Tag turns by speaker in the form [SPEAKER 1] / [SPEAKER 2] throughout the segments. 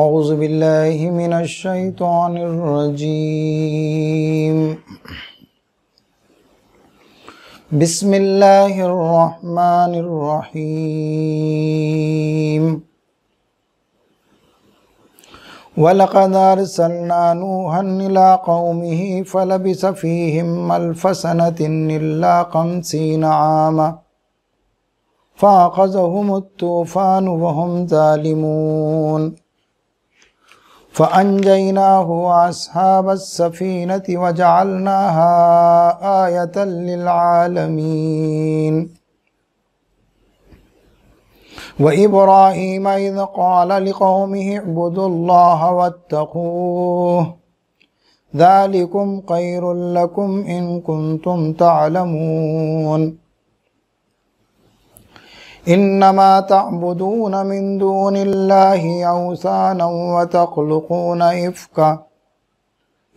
[SPEAKER 1] أعوذ بالله من الشيطان الرجيم بسم الله الرحمن الرحيم ولقد أرسلنا نوحا إلى قومه فلبث فيهم ألف سنة إلا خمسين عاما فأخذهم الطوفان وهم ظالمون فأنجيناه وأصحاب السفينة وجعلناها آية للعالمين وإبراهيم إذ قال لقومه اعبدوا الله واتقوه ذلكم خير لكم إن كنتم تعلمون إنما تعبدون من دون الله أوثانا وتخلقون إفكا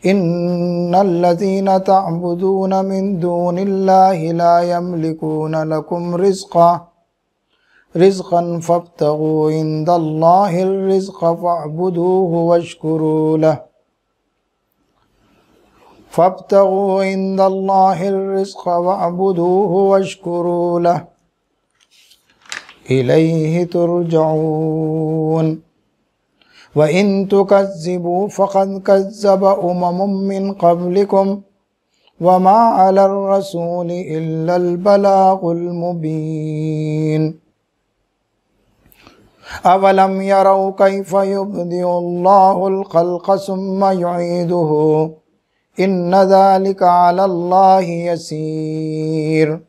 [SPEAKER 1] إن الذين تعبدون من دون الله لا يملكون لكم رزقا رزقا فابتغوا عند الله الرزق فاعبدوه واشكروا له فابتغوا عند الله الرزق واعبدوه واشكروا له إليه ترجعون وإن تكذبوا فقد كذب أمم من قبلكم وما على الرسول إلا البلاغ المبين أولم يروا كيف يبدئ الله الخلق ثم يعيده إن ذلك على الله يسير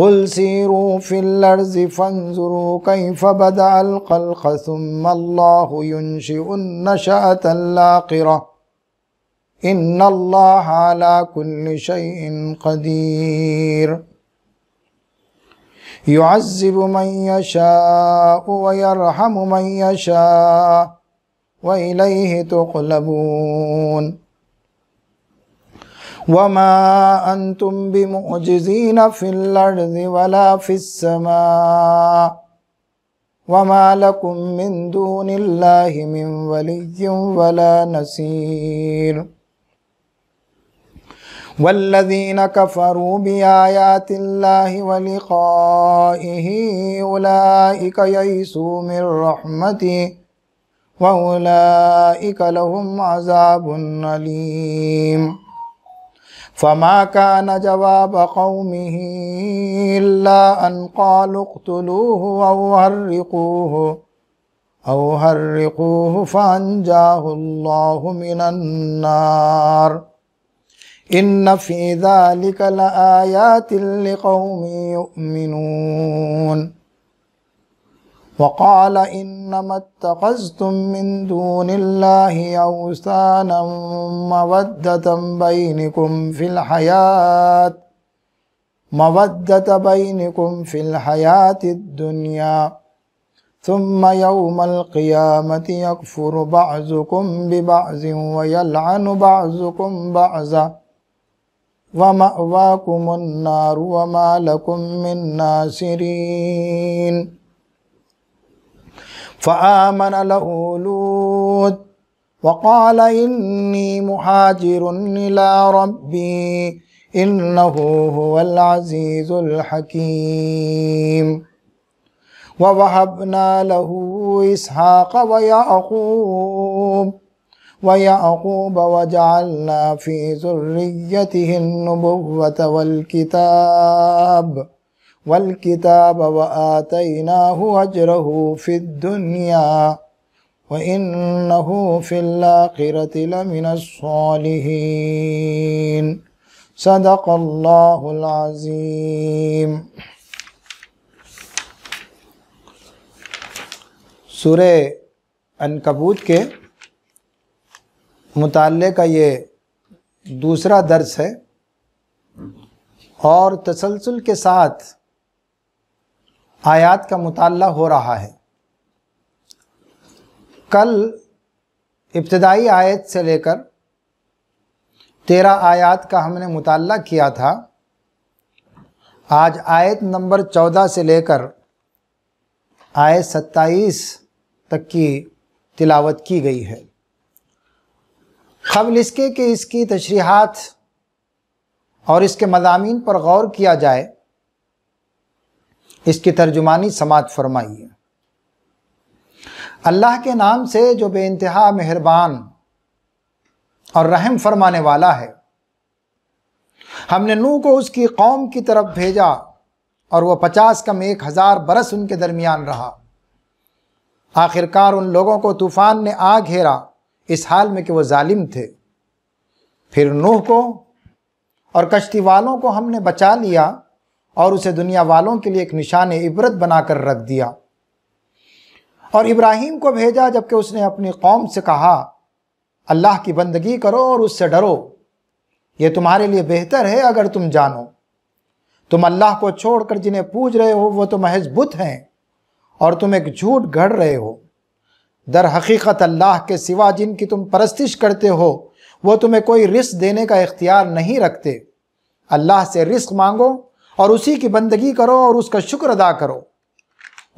[SPEAKER 1] قل سيروا في الأرض فانظروا كيف بدأ الخلق ثم الله ينشئ النشأة الآخرة إن الله على كل شيء قدير يعذب من يشاء ويرحم من يشاء وإليه تقلبون وما أنتم بمعجزين في الأرض ولا في السماء وما لكم من دون الله من ولي ولا نصير والذين كفروا بآيات الله ولقائه أولئك يئسوا من رحمته وأولئك لهم عذاب أليم فما كان جواب قومه إلا أن قالوا اقتلوه أو هرقوه أو هرقوه فأنجاه الله من النار إن في ذلك لآيات لقوم يؤمنون وقال إنما اتخذتم من دون الله أوثانا مودة بينكم في الحياة مودة بينكم في الحياة الدنيا ثم يوم القيامة يكفر بعضكم ببعض ويلعن بعضكم بعضا ومأواكم النار وما لكم من ناصرين فآمن له لوط وقال إني مهاجر إلى ربي إنه هو العزيز الحكيم ووهبنا له إسحاق ويعقوب ويعقوب وجعلنا في ذريته النبوة والكتاب والكتاب وآتيناه أجره في الدنيا وإنه في الآخرة لمن الصالحين صدق الله العظيم सूर्य अनकबूत के मुताले का ये दूसरा दर्स है और तसलसल के साथ आयात का मुताल हो रहा है कल इब्तदाई आयत से लेकर तेरह आयात का हमने मुताल किया था आज आयत नंबर चौदह से लेकर आयत सत्ताईस तक की तिलावत की गई है कबल इसके कि इसकी तशरीहत और इसके मजामी पर गौर किया जाए इसकी तर्जुमानी समाज फरमाइए अल्लाह के नाम से जो इंतहा मेहरबान और रहम फरमाने वाला है हमने नू को उसकी कौम की तरफ भेजा और वह पचास कम एक हज़ार बरस उनके दरमियान रहा आखिरकार उन लोगों को तूफ़ान ने आ घेरा इस हाल में कि वह जालिम थे फिर नूह को और कश्ती वालों को हमने बचा लिया और उसे दुनिया वालों के लिए एक निशान इबरत बनाकर रख दिया और इब्राहिम को भेजा जबकि उसने अपनी कौम से कहा अल्लाह की बंदगी करो और उससे डरो ये तुम्हारे लिए बेहतर है अगर तुम जानो तुम अल्लाह को छोड़कर जिन्हें पूज रहे हो वो तो महज बुत हैं और तुम एक झूठ गढ़ रहे हो दर हकीकत अल्लाह के सिवा जिनकी तुम परस्तिश करते हो वो तुम्हें कोई रिस्क देने का इख्तियार नहीं रखते अल्लाह से रिस्क मांगो और उसी की बंदगी करो और उसका शुक्र अदा करो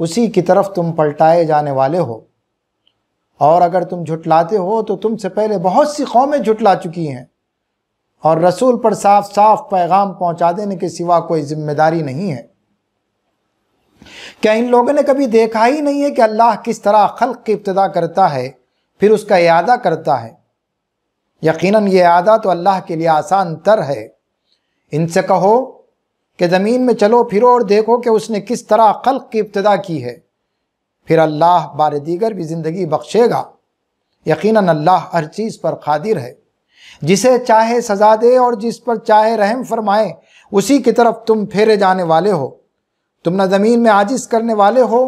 [SPEAKER 1] उसी की तरफ तुम पलटाए जाने वाले हो और अगर तुम झुटलाते हो तो तुमसे पहले बहुत सी कौमें झुटला चुकी हैं और रसूल पर साफ साफ पैगाम पहुंचा देने के सिवा कोई जिम्मेदारी नहीं है क्या इन लोगों ने कभी देखा ही नहीं है कि अल्लाह किस तरह खल्क की इब्तदा करता है फिर उसका अदा करता है यकीनन ये अदा तो अल्लाह के लिए आसान तर है इनसे कहो कि ज़मीन में चलो फिरो और देखो कि उसने किस तरह खल की इब्तदा की है फिर अल्लाह बार दीगर भी ज़िंदगी बख्शेगा यकीनन अल्लाह हर चीज़ पर कादिर है जिसे चाहे सजा दे और जिस पर चाहे रहम फरमाए उसी की तरफ तुम फेरे जाने वाले हो तुम ना ज़मीन में आजिज़ करने वाले हो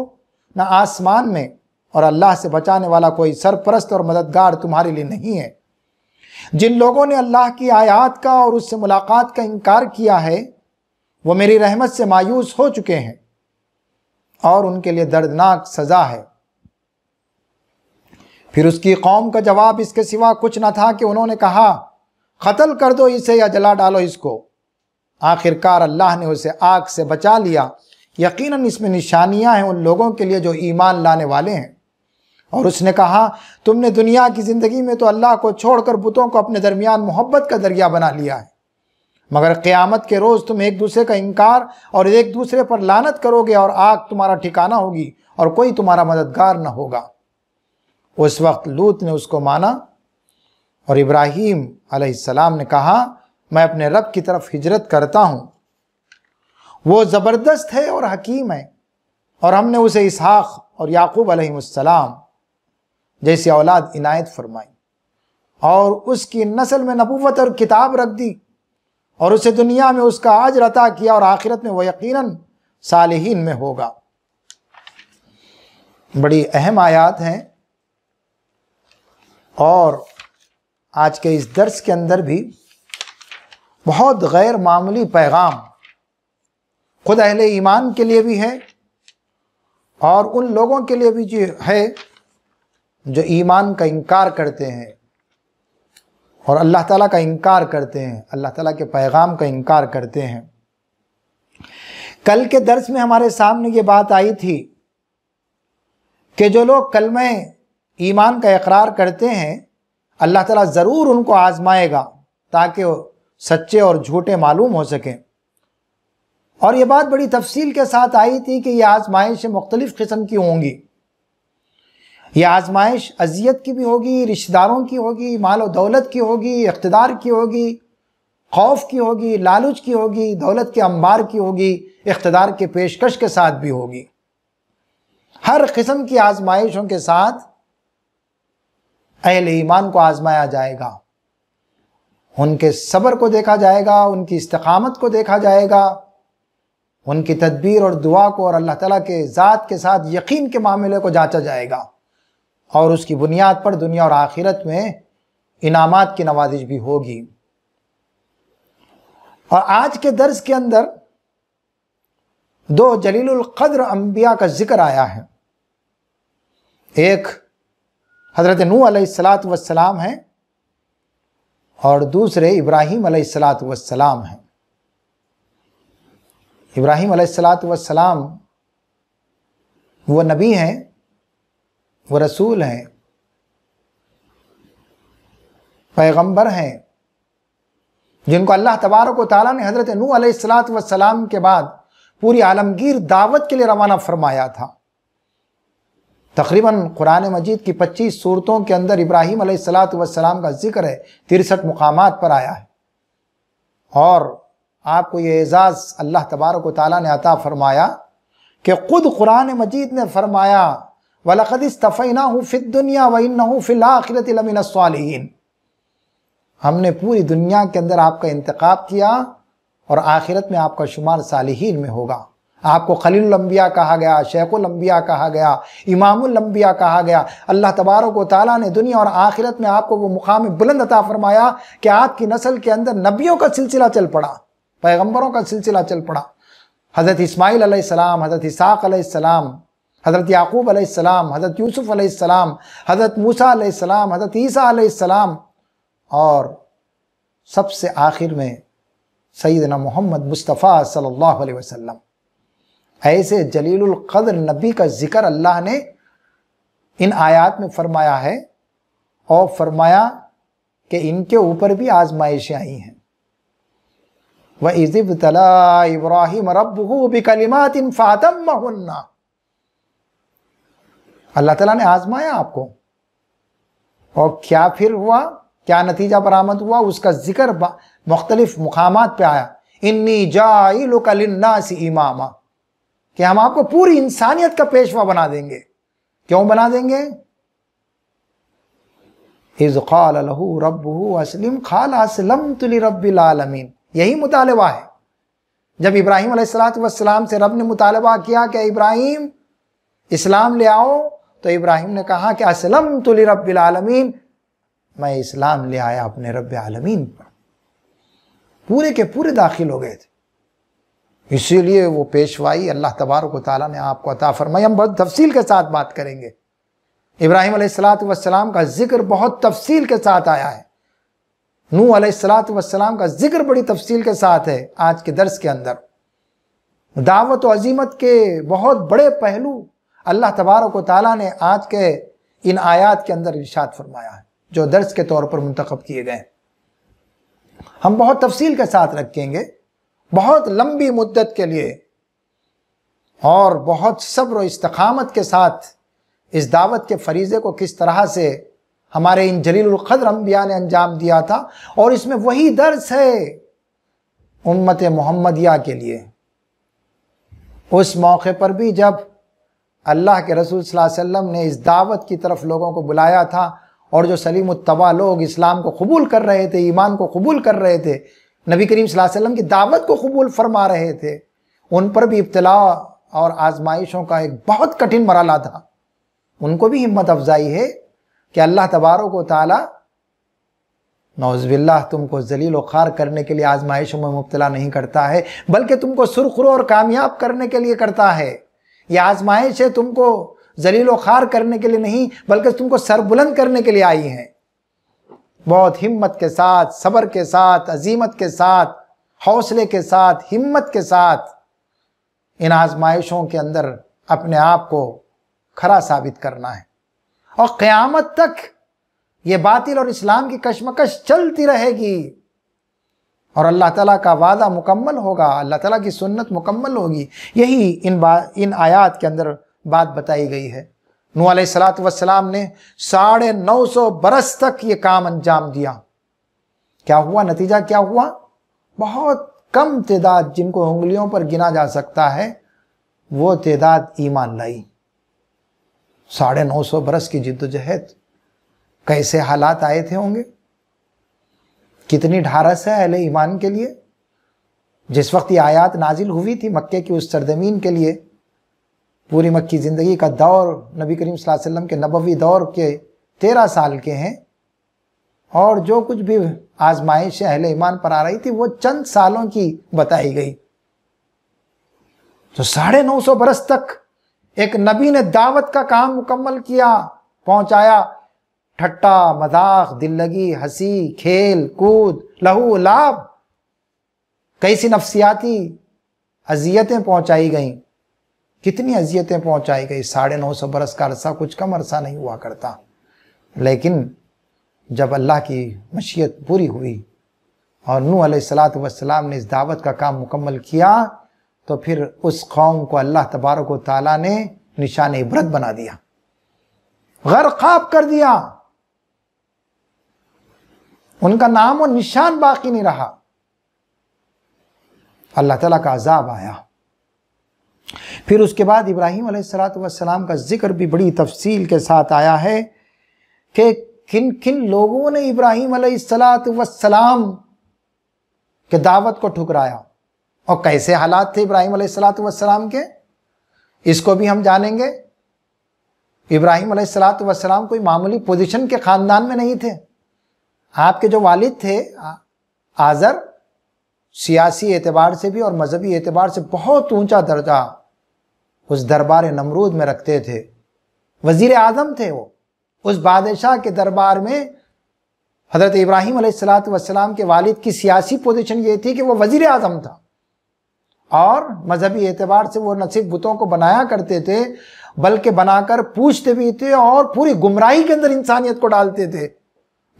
[SPEAKER 1] न आसमान में और अल्लाह से बचाने वाला कोई सरपरस्त और मददगार तुम्हारे लिए नहीं है जिन लोगों ने अल्लाह की आयात का और उससे मुलाकात का इनकार किया है वो मेरी रहमत से मायूस हो चुके हैं और उनके लिए दर्दनाक सज़ा है फिर उसकी कौम का जवाब इसके सिवा कुछ न था कि उन्होंने कहा कत्ल कर दो इसे या जला डालो इसको आखिरकार अल्लाह ने उसे आग से बचा लिया यकीनन इसमें निशानियां हैं उन लोगों के लिए जो ईमान लाने वाले हैं और उसने कहा तुमने दुनिया की ज़िंदगी में तो अल्लाह को छोड़कर बुतों को अपने दरमियान मोहब्बत का दरिया बना लिया है मगर क़यामत के रोज़ तुम एक दूसरे का इनकार और एक दूसरे पर लानत करोगे और आग तुम्हारा ठिकाना होगी और कोई तुम्हारा मददगार न होगा उस वक्त लूत ने उसको माना और इब्राहिम अलैहिस्सलाम ने कहा मैं अपने रब की तरफ हिजरत करता हूँ वो ज़बरदस्त है और हकीम है और हमने उसे इसहाक़ और याकूब अलैहिस्सलाम जैसी औलाद इनायत फरमाई और उसकी नस्ल में नबूवत और किताब रख दी और उसे दुनिया में उसका आज रता किया और आखिरत में वह यकीन सालहीन में होगा बड़ी अहम आयात हैं और आज के इस दर्स के अंदर भी बहुत गैर मामूली पैगाम खुद अहले ईमान के लिए भी है और उन लोगों के लिए भी जो है जो ईमान का इनकार करते हैं और अल्लाह ताला का इनकार करते हैं अल्लाह ताला के पैगाम का इनकार करते हैं कल के दर्स में हमारे सामने ये बात आई थी कि जो लोग कल में ईमान का इकरार करते हैं अल्लाह ताला ज़रूर उनको आज़माएगा ताकि सच्चे और झूठे मालूम हो सकें और ये बात बड़ी तफसील के साथ आई थी कि ये आजमाइशें मुख्तलिफ़ किस्म की होंगी ये आजमाइश अजियत की भी होगी रिश्तेदारों की होगी माल और दौलत की होगी इकतदार की होगी खौफ की होगी लालच की होगी दौलत के अंबार की होगी इकतदार के पेशकश के साथ भी होगी हर किस्म की आजमाइशों के साथ अहल ईमान को आजमाया जाएगा उनके सब्र को देखा जाएगा उनकी इस्तकामत को देखा जाएगा उनकी तदबीर और दुआ को और अल्लाह ताला के ज़ात के साथ यकीन के मामले को जांचा जाएगा और उसकी बुनियाद पर दुनिया और आखिरत में इनामात की नवाजिश भी होगी और आज के दर्स के अंदर दो जलीलकद्र अम्बिया का जिक्र आया है एक हज़रत नू सलात वसलाम हैं और दूसरे इब्राहिम सलात वसलाम हैं इब्राहिम सलात वसलाम वो नबी हैं वो रसूल हैं पैगंबर हैं जिनको अल्लाह तबारक ताली ने हज़रत नू सलात वसलाम के बाद पूरी आलमगीर दावत के लिए रवाना फरमाया था तकरीबन कुरान मजीद की 25 सूरतों के अंदर इब्राहिम सलात वसलाम का जिक्र है तिरसठ मुकाम पर आया है और आपको ये एज़ाज़ अल्लाह तबारक ताली ने अता फरमाया कि ख़ुद कुरान मजीद ने फरमाया वलखद फ़िद हूँ फ़ित दुनिया वन्न हूँ फ़िलाखिरत सालिहीन हमने पूरी दुनिया के अंदर आपका इंतखब किया और आखिरत में आपका शुमार सालहीन में होगा आपको खलील लंबिया कहा गया लंबिया कहा गया लंबिया कहा गया अल्लाह तबारक ताली ने दुनिया और आखिरत में आपको वो मुकाम बुलंद अता फरमाया कि आपकी नस्ल के अंदर नबियों का सिलसिला चल पड़ा पैगम्बरों का सिलसिला चल पड़ा हज़रत इसमाईल सलाम हज़रत इसाक़ सलाम हज़रत याकूब अलैहिस्सलाम हज़रत यूसुफ़ अलैहिस्सलाम हज़रत मूसा अलैहिस्सलाम हज़रत ईसा अलैहिस्सलाम और सबसे आखिर में सैदना मोहम्मद मुस्तफ़ा सल्लल्लाहु अलैहि वसल्लम ऐसे जलील कद्र नबी का ज़िक्र अल्लाह ने इन आयात में फरमाया है और फरमाया कि इनके ऊपर भी आजमाइशें आई हैं व इज़ तला इब्राहिम रब बिकलिमात इन फ़ातम अल्लाह ताला ने आजमाया आपको और क्या फिर हुआ क्या नतीजा बरामद हुआ उसका जिक्र मुख्तलिफ मुकाम पे आया इन्नी जासी इमामा कि हम आपको पूरी इंसानियत का पेशवा बना देंगे क्यों बना देंगे इज खाल लहू रब असलम खाल असलम तुली रबीआलमीन यही मुतालबा है जब इब्राहिम सलाम से रब ने मुतालबा किया कि इब्राहिम इस्लाम ले आओ तो इब्राहिम ने कहा कि असलम तुल रब्बिल आलमीन मैं इस्लाम ले आया अपने रब आलमीन पर पूरे के पूरे दाखिल हो गए थे इसीलिए वो पेशवाई अल्लाह तबारक ताली ने आपको अता फरमाई हम बहुत तफसील के साथ बात करेंगे इब्राहिम सलाम का जिक्र बहुत तफसील के साथ आया है नू सलाम का जिक्र बड़ी तफसील के साथ है आज के दर्स के अंदर दावत और अजीमत के बहुत बड़े पहलू अल्लाह तबारक ताला ने आज के इन आयात के अंदर इर्शाद फरमाया है जो दर्ज के तौर पर मंतखब किए गए हम बहुत तफसील के साथ रखेंगे बहुत लंबी मुद्दत के लिए और बहुत सब्र इस्तकामत के साथ इस दावत के फरीज़े को किस तरह से हमारे इन जलीलकद्र अम्बिया ने अंजाम दिया था और इसमें वही दर्ज है उम्मत मोहम्मदिया के लिए उस मौके पर भी जब अल्लाह के रसूल वसल्लम ने इस दावत की तरफ लोगों को बुलाया था और जो सलीम तवा लोग इस्लाम को कबूल कर रहे थे ईमान को कबूल कर रहे थे नबी करीम वसल्लम की दावत को कबूल फरमा रहे थे उन पर भी इब्तला और आजमाइशों का एक बहुत कठिन मरला था उनको भी हिम्मत अफजाई है कि अल्लाह तबारों को ताला नौजबिल्ला तुमको जलील खार करने के लिए आजमाइशों में मुबतला नहीं करता है बल्कि तुमको सुरखरों और कामयाब करने के लिए करता है यह आजमाइश है तुमको जलील खार करने के लिए नहीं बल्कि तुमको सरबुलंद करने के लिए आई है बहुत हिम्मत के साथ सबर के साथ अजीमत के साथ हौसले के साथ हिम्मत के साथ इन आजमाइशों के अंदर अपने आप को खरा साबित करना है और क़यामत तक ये बातिल और इस्लाम की कश्मकश चलती रहेगी और अल्लाह ताला का वादा मुकम्मल होगा अल्लाह ताला की सुन्नत मुकम्मल होगी यही इन बा इन आयात के अंदर बात बताई गई है नू सलात वसलाम ने साढ़े नौ सौ बरस तक ये काम अंजाम दिया क्या हुआ नतीजा क्या हुआ बहुत कम तदाद जिनको उंगलियों पर गिना जा सकता है वो तदाद ईमान लाई साढ़े नौ सौ बरस की जिद्दोजहद कैसे हालात आए थे होंगे कितनी ढारस है अहले ईमान के लिए जिस वक्त ये आयात नाजिल हुई थी मक्के की उस सरजमीन के लिए पूरी मक्की ज़िंदगी का दौर नबी करीम वसल्लम के नबवी दौर के तेरह साल के हैं और जो कुछ भी आजमाइश अहल ईमान पर आ रही थी वो चंद सालों की बताई गई तो साढ़े नौ सौ बरस तक एक नबी ने दावत का काम मुकम्मल किया पहुंचाया ठट्टा मजाक दिल लगी हंसी खेल कूद लहू लाभ कई सी नफ्सियाती अजियतें पहुंचाई गई कितनी अजियतें पहुंचाई गई साढ़े नौ सौ बरस का अरसा कुछ कम अरसा नहीं हुआ करता लेकिन जब अल्लाह की मशीयत पूरी हुई और नू सलात ने इस दावत का काम मुकम्मल किया तो फिर उस कौम को अल्लाह तबारक ताला ने निशान इबरत बना दिया खाब कर दिया उनका नाम और निशान बाकी नहीं रहा अल्लाह तला का अजाब आया फिर उसके बाद इब्राहिम सलाम का जिक्र भी बड़ी तफसील के साथ आया है कि किन किन लोगों ने इब्राहिम सलाम के दावत को ठुकराया और कैसे हालात थे इब्राहिम सलाम के इसको भी हम जानेंगे इब्राहिम सलाम कोई मामूली पोजीशन के ख़ानदान में नहीं थे आपके जो वालिद थे आज़र सियासी एतबार से भी और मज़हबी एतबार से बहुत ऊंचा दर्जा उस दरबार नमरूद में रखते थे वजीर अजम थे वो उस बादशाह के दरबार में हज़रत इब्राहिम वसलाम के वालिद की सियासी पोजीशन ये थी कि वो वजीर आजम था और मज़हबी एतबार से वो न सिर्फ बुतों को बनाया करते थे बल्कि बनाकर पूछते भी थे और पूरी गुमराही के अंदर इंसानियत को डालते थे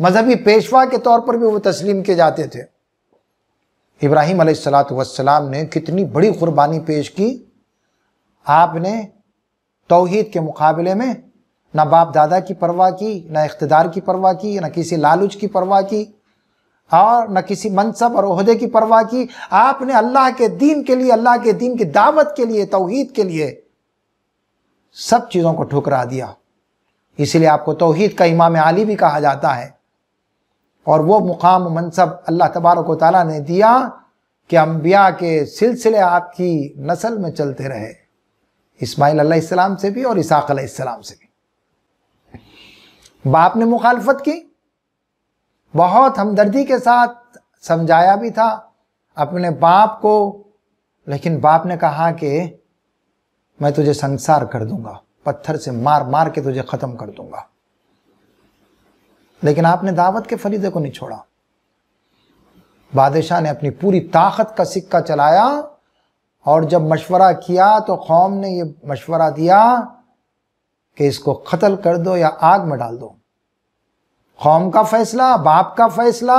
[SPEAKER 1] मजहबी पेशवा के तौर पर भी वो तस्लीम किए जाते थे इब्राहिम अलैहिस्सलाम ने कितनी बड़ी कुर्बानी पेश की आपने तोहहीद के मुकाबले में ना बाप दादा की परवाह की ना इकतदार की परवाह की ना किसी लालच की परवाह की और न किसी मनसब और अहदे की परवाह की आपने अल्लाह के दीन के लिए अल्लाह के दीन की दावत के लिए तोहहीद के लिए सब चीज़ों को ठुकरा दिया इसीलिए आपको तोहहीद का इमाम आली भी कहा जाता है और वो मुकाम मनसब अल्लाह तबारक ताली ने दिया कि अम्बिया के सिलसिले आपकी नस्ल में चलते रहे इसमाइल अल्लाम से भी और इसाकाम से भी बाप ने मुखालफत की बहुत हमदर्दी के साथ समझाया भी था अपने बाप को लेकिन बाप ने कहा कि मैं तुझे संसार कर दूंगा पत्थर से मार मार के तुझे ख़त्म कर दूंगा लेकिन आपने दावत के फरीदे को नहीं छोड़ा बादशाह ने अपनी पूरी ताकत का सिक्का चलाया और जब मशवरा किया तो कौम ने यह मशवरा दिया कि इसको कत्ल कर दो या आग में डाल दो कौम का फैसला बाप का फैसला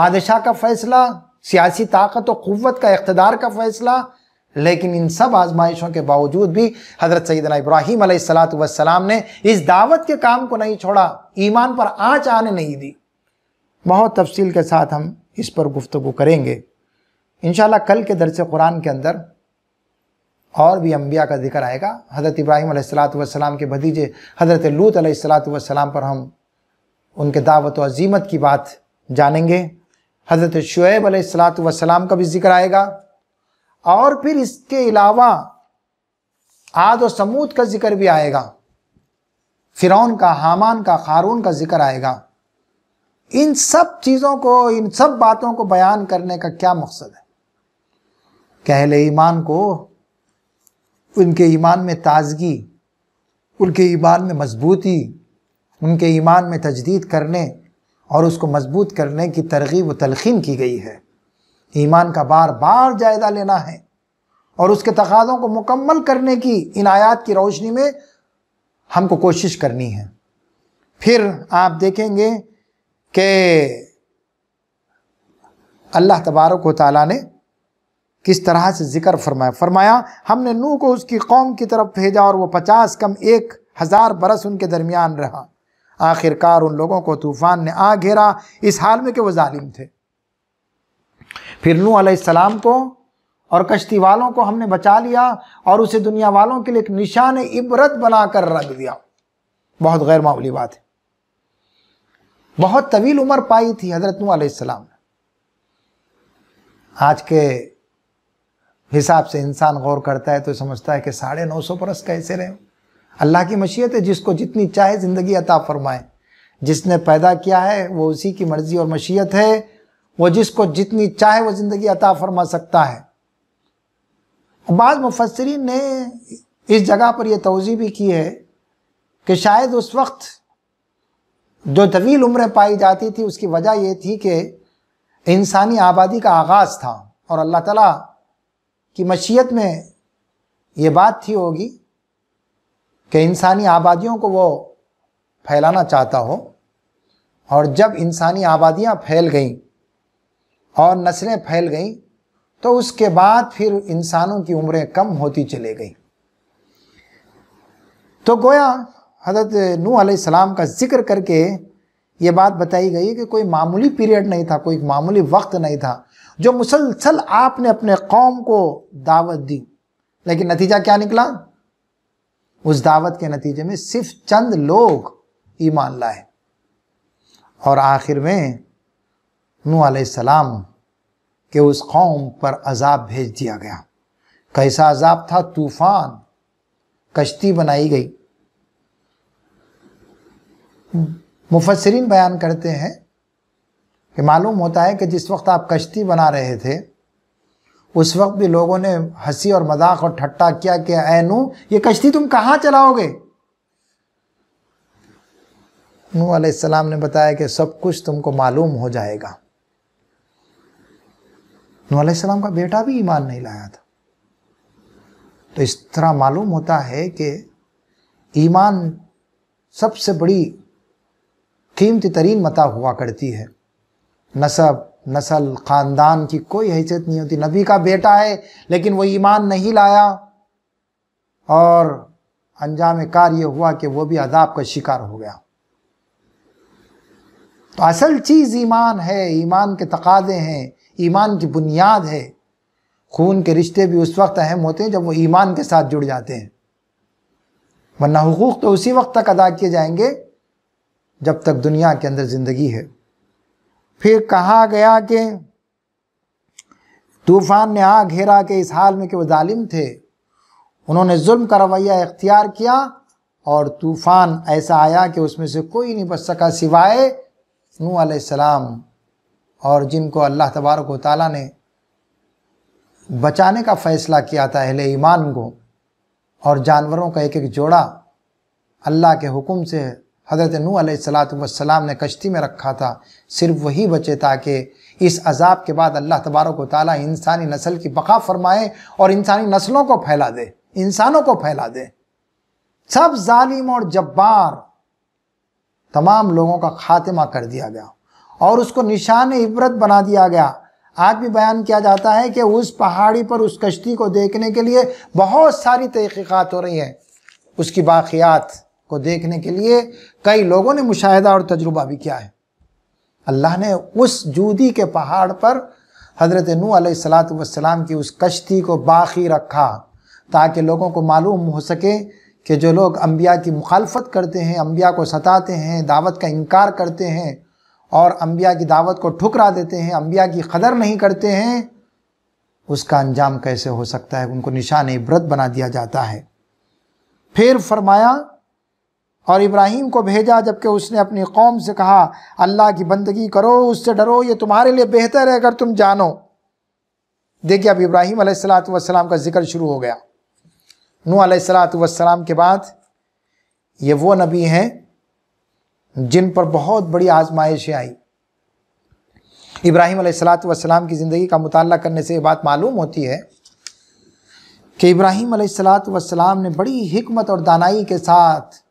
[SPEAKER 1] बादशाह का फैसला सियासी ताकत और कुत का इकतदार का फैसला लेकिन इन सब आजमाइशों के बावजूद भी हज़रत सैदना इब्राहिम सलाम ने इस दावत के काम को नहीं छोड़ा ईमान पर आँच आने नहीं दी बहुत तफसील के साथ हम इस पर गुफ्तु करेंगे इन कल के दरस कुरान के अंदर और भी अम्बिया का जिक्र आएगा हज़रत इब्राहिम सलाम के भतीजे हज़रत लूत सलाम पर हम उनके दावत अजीमत की बात जानेंगे हज़रत शुएब सलाम का भी जिक्र आएगा और फिर इसके अलावा आद और समूद का जिक्र भी आएगा फिरौन का हामान का खारून का जिक्र आएगा इन सब चीज़ों को इन सब बातों को बयान करने का क्या मकसद है कहले ईमान को उनके ईमान में ताजगी उनके ईमान में मजबूती उनके ईमान में तजदीद करने और उसको मजबूत करने की तरगीब व तलखीन की गई है ईमान का बार बार जायज़ा लेना है और उसके तकाज़ों को मुकम्मल करने की इन आयात की रोशनी में हमको कोशिश करनी है फिर आप देखेंगे कि अल्लाह तबारक ताली ने किस तरह से ज़िक्र फरमाया फरमाया हमने नूह को उसकी कौम की तरफ भेजा और वो पचास कम एक हज़ार बरस उनके दरमियान रहा आखिरकार उन लोगों को तूफ़ान ने आ घेरा इस हाल में कि वो ालिम थे फिर नू आसमाम को और कश्ती वालों को हमने बचा लिया और उसे दुनिया वालों के लिए एक निशान इबरत बनाकर रख दिया बहुत गैर मामूली बात है बहुत तवील उम्र पाई थी हजरत नू आसमाम ने आज के हिसाब से इंसान गौर करता है तो समझता है कि साढ़े नौ सौ बरस कैसे रहे अल्लाह की मशीयत है जिसको जितनी चाहे ज़िंदगी अता फरमाए जिसने पैदा किया है वो उसी की मर्ज़ी और मशीयत है वो जिसको जितनी चाहे वो ज़िंदगी अता फरमा सकता है बाद मुफसरीन ने इस जगह पर यह तोज़ी भी की है कि शायद उस वक्त जो तवील उम्र पाई जाती थी उसकी वजह यह थी कि इंसानी आबादी का आगाज़ था और अल्लाह तला की मशीयत में ये बात थी होगी कि इंसानी आबादियों को वो फैलाना चाहता हो और जब इंसानी आबादियाँ फैल गईं और नस्लें फैल गईं तो उसके बाद फिर इंसानों की उम्रें कम होती चले गई तो गोया हजरत नू सलाम का जिक्र करके ये बात बताई गई कि कोई मामूली पीरियड नहीं था कोई मामूली वक्त नहीं था जो मुसलसल आपने अपने कौम को दावत दी लेकिन नतीजा क्या निकला उस दावत के नतीजे में सिर्फ चंद लोग ईमान लाए और आखिर में नू सलाम के उस कौम पर अजाब भेज दिया गया कैसा अजाब था तूफान कश्ती बनाई गई मुफसरीन बयान करते हैं कि मालूम होता है कि जिस वक्त आप कश्ती बना रहे थे उस वक्त भी लोगों ने हंसी और मजाक और ठट्टा किया कि नू ये कश्ती तुम कहाँ चलाओगे नू सलाम ने बताया कि सब कुछ तुमको मालूम हो जाएगा नूसम का बेटा भी ईमान नहीं लाया था तो इस तरह मालूम होता है कि ईमान सबसे बड़ी कीमती तरीन मता हुआ करती है नसब नसल ख़ानदान की कोई हैसियत नहीं होती नबी का बेटा है लेकिन वो ईमान नहीं लाया और अंजाम कार ये हुआ कि वो भी अदाब का शिकार हो गया तो असल चीज़ ईमान है ईमान के तकाजे हैं ईमान की बुनियाद है खून के रिश्ते भी उस वक्त अहम होते हैं जब वो ईमान के साथ जुड़ जाते हैं वरना हकूक़ तो उसी वक्त तक अदा किए जाएंगे जब तक दुनिया के अंदर ज़िंदगी है फिर कहा गया कि तूफ़ान ने आ घेरा के इस हाल में कि वो ालिम थे उन्होंने जुल्म का रवैया इख्तियार किया और तूफ़ान ऐसा आया कि उसमें से कोई नहीं बच सका सिवाय नूँ सलाम और जिनको अल्लाह तबारक ताली ने बचाने का फ़ैसला किया था अहले ईमान को और जानवरों का एक एक जोड़ा अल्लाह के हुक्म से हज़रत नू सलाम ने कश्ती में रखा था सिर्फ वही बचे ताकि इस अजाब के बाद अल्लाह तबारक ताली इंसानी नस्ल की बका फरमाए और इंसानी नस्लों को फैला दे इंसानों को फैला दे सब जालिम और जब्बार तमाम लोगों का खात्मा कर दिया गया और उसको निशान इबरत बना दिया गया आज भी बयान किया जाता है कि उस पहाड़ी पर उस कश्ती को देखने के लिए बहुत सारी तहकीक़ात हो रही हैं उसकी बाक़ियात को देखने के लिए कई लोगों ने मुशाहिदा और तजुर्बा भी किया है अल्लाह ने उस जूदी के पहाड़ पर हज़रत नू सलात की उस कश्ती को बाकी रखा ताकि लोगों को मालूम हो सके कि जो लोग अम्बिया की मुखालफत करते हैं अम्बिया को सताते हैं दावत का इनकार करते हैं और अम्बिया की दावत को ठुकरा देते हैं अम्बिया की कदर नहीं करते हैं उसका अंजाम कैसे हो सकता है उनको निशान इब्रत बना दिया जाता है फिर फरमाया और इब्राहिम को भेजा जबकि उसने अपनी कौम से कहा अल्लाह की बंदगी करो उससे डरो ये तुम्हारे लिए बेहतर है अगर तुम जानो देखिए अब इब्राहिम अलैहिस्सलाम का जिक्र शुरू हो गया नू अलैहिस्सलाम के बाद ये वो नबी हैं जिन पर बहुत बड़ी आजमाइशें आई इब्राहिम सलाम की ज़िंदगी का मुताल करने से ये बात मालूम होती है कि इब्राहिम सलाम ने बड़ी हमत और दानाई के साथ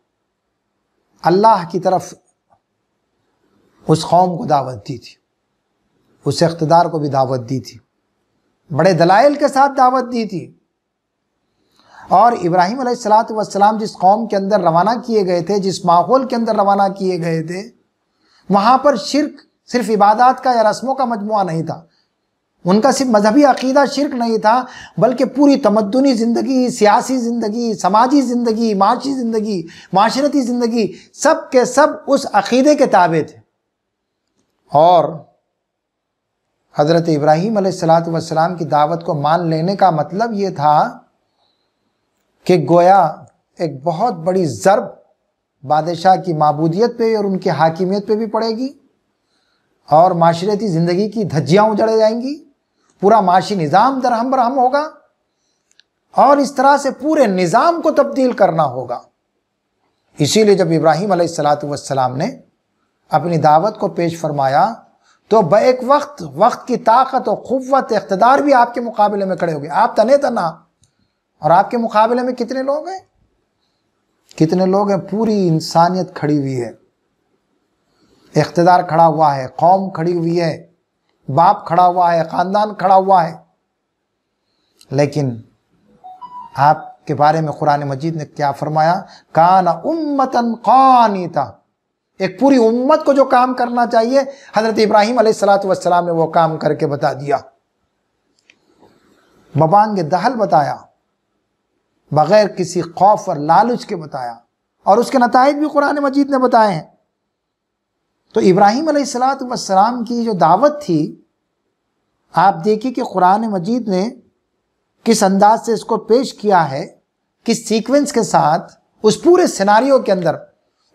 [SPEAKER 1] अल्लाह की तरफ उस कौम को दावत दी थी उस इकतदार को भी दावत दी थी बड़े दलाइल के साथ दावत दी थी और इब्राहिम सलाम जिस कौम के अंदर रवाना किए गए थे जिस माहौल के अंदर रवाना किए गए थे वहाँ पर शिरक सिर्फ इबादत का या रस्मों का मजमु नहीं था उनका सिर्फ मजहबी अकीदा शिरक नहीं था बल्कि पूरी तमदनी ज़िंदगी सियासी ज़िंदगी समाजी ज़िंदगी माशी ज़िंदगी माशरती ज़िंदगी सब के सब उस अकीदे के ताबे थे और हज़रत सलात वसलाम की दावत को मान लेने का मतलब ये था कि गोया एक बहुत बड़ी ज़रब बादशाह की मबूदियत पे और उनकी हाकिमियत पे भी पड़ेगी और माशरती ज़िंदगी की धज्जियाँ उजड़ जाएंगी पूरा माशी निज़ाम दरहम बरहम होगा और इस तरह से पूरे निज़ाम को तब्दील करना होगा इसीलिए जब इब्राहिम अलैहिस्सलाम ने अपनी दावत को पेश फरमाया तो बेक वक्त वक्त की ताकत और खुवत इकतदार भी आपके मुकाबले में खड़े हो गए आप तने तना और आपके मुकाबले में कितने लोग हैं कितने लोग हैं पूरी इंसानियत खड़ी हुई है इकतदार खड़ा हुआ है कौम खड़ी हुई है बाप खड़ा हुआ है ख़ानदान खड़ा हुआ है लेकिन आपके बारे में कुरान मजीद ने क्या फरमाया कान उम्मतन कानीता एक पूरी उम्मत को जो काम करना चाहिए हज़रत इब्राहिम सलाम ने वो काम करके बता दिया बबान के दहल बताया बग़ैर किसी खौफ और लालच के बताया और उसके नतज भी कुरान मजीद ने बताए हैं तो इब्राहिम सलाम की जो दावत थी आप देखिए कि कुरान मजीद ने किस अंदाज से इसको पेश किया है किस सीक्वेंस के साथ उस पूरे सिनारियों के अंदर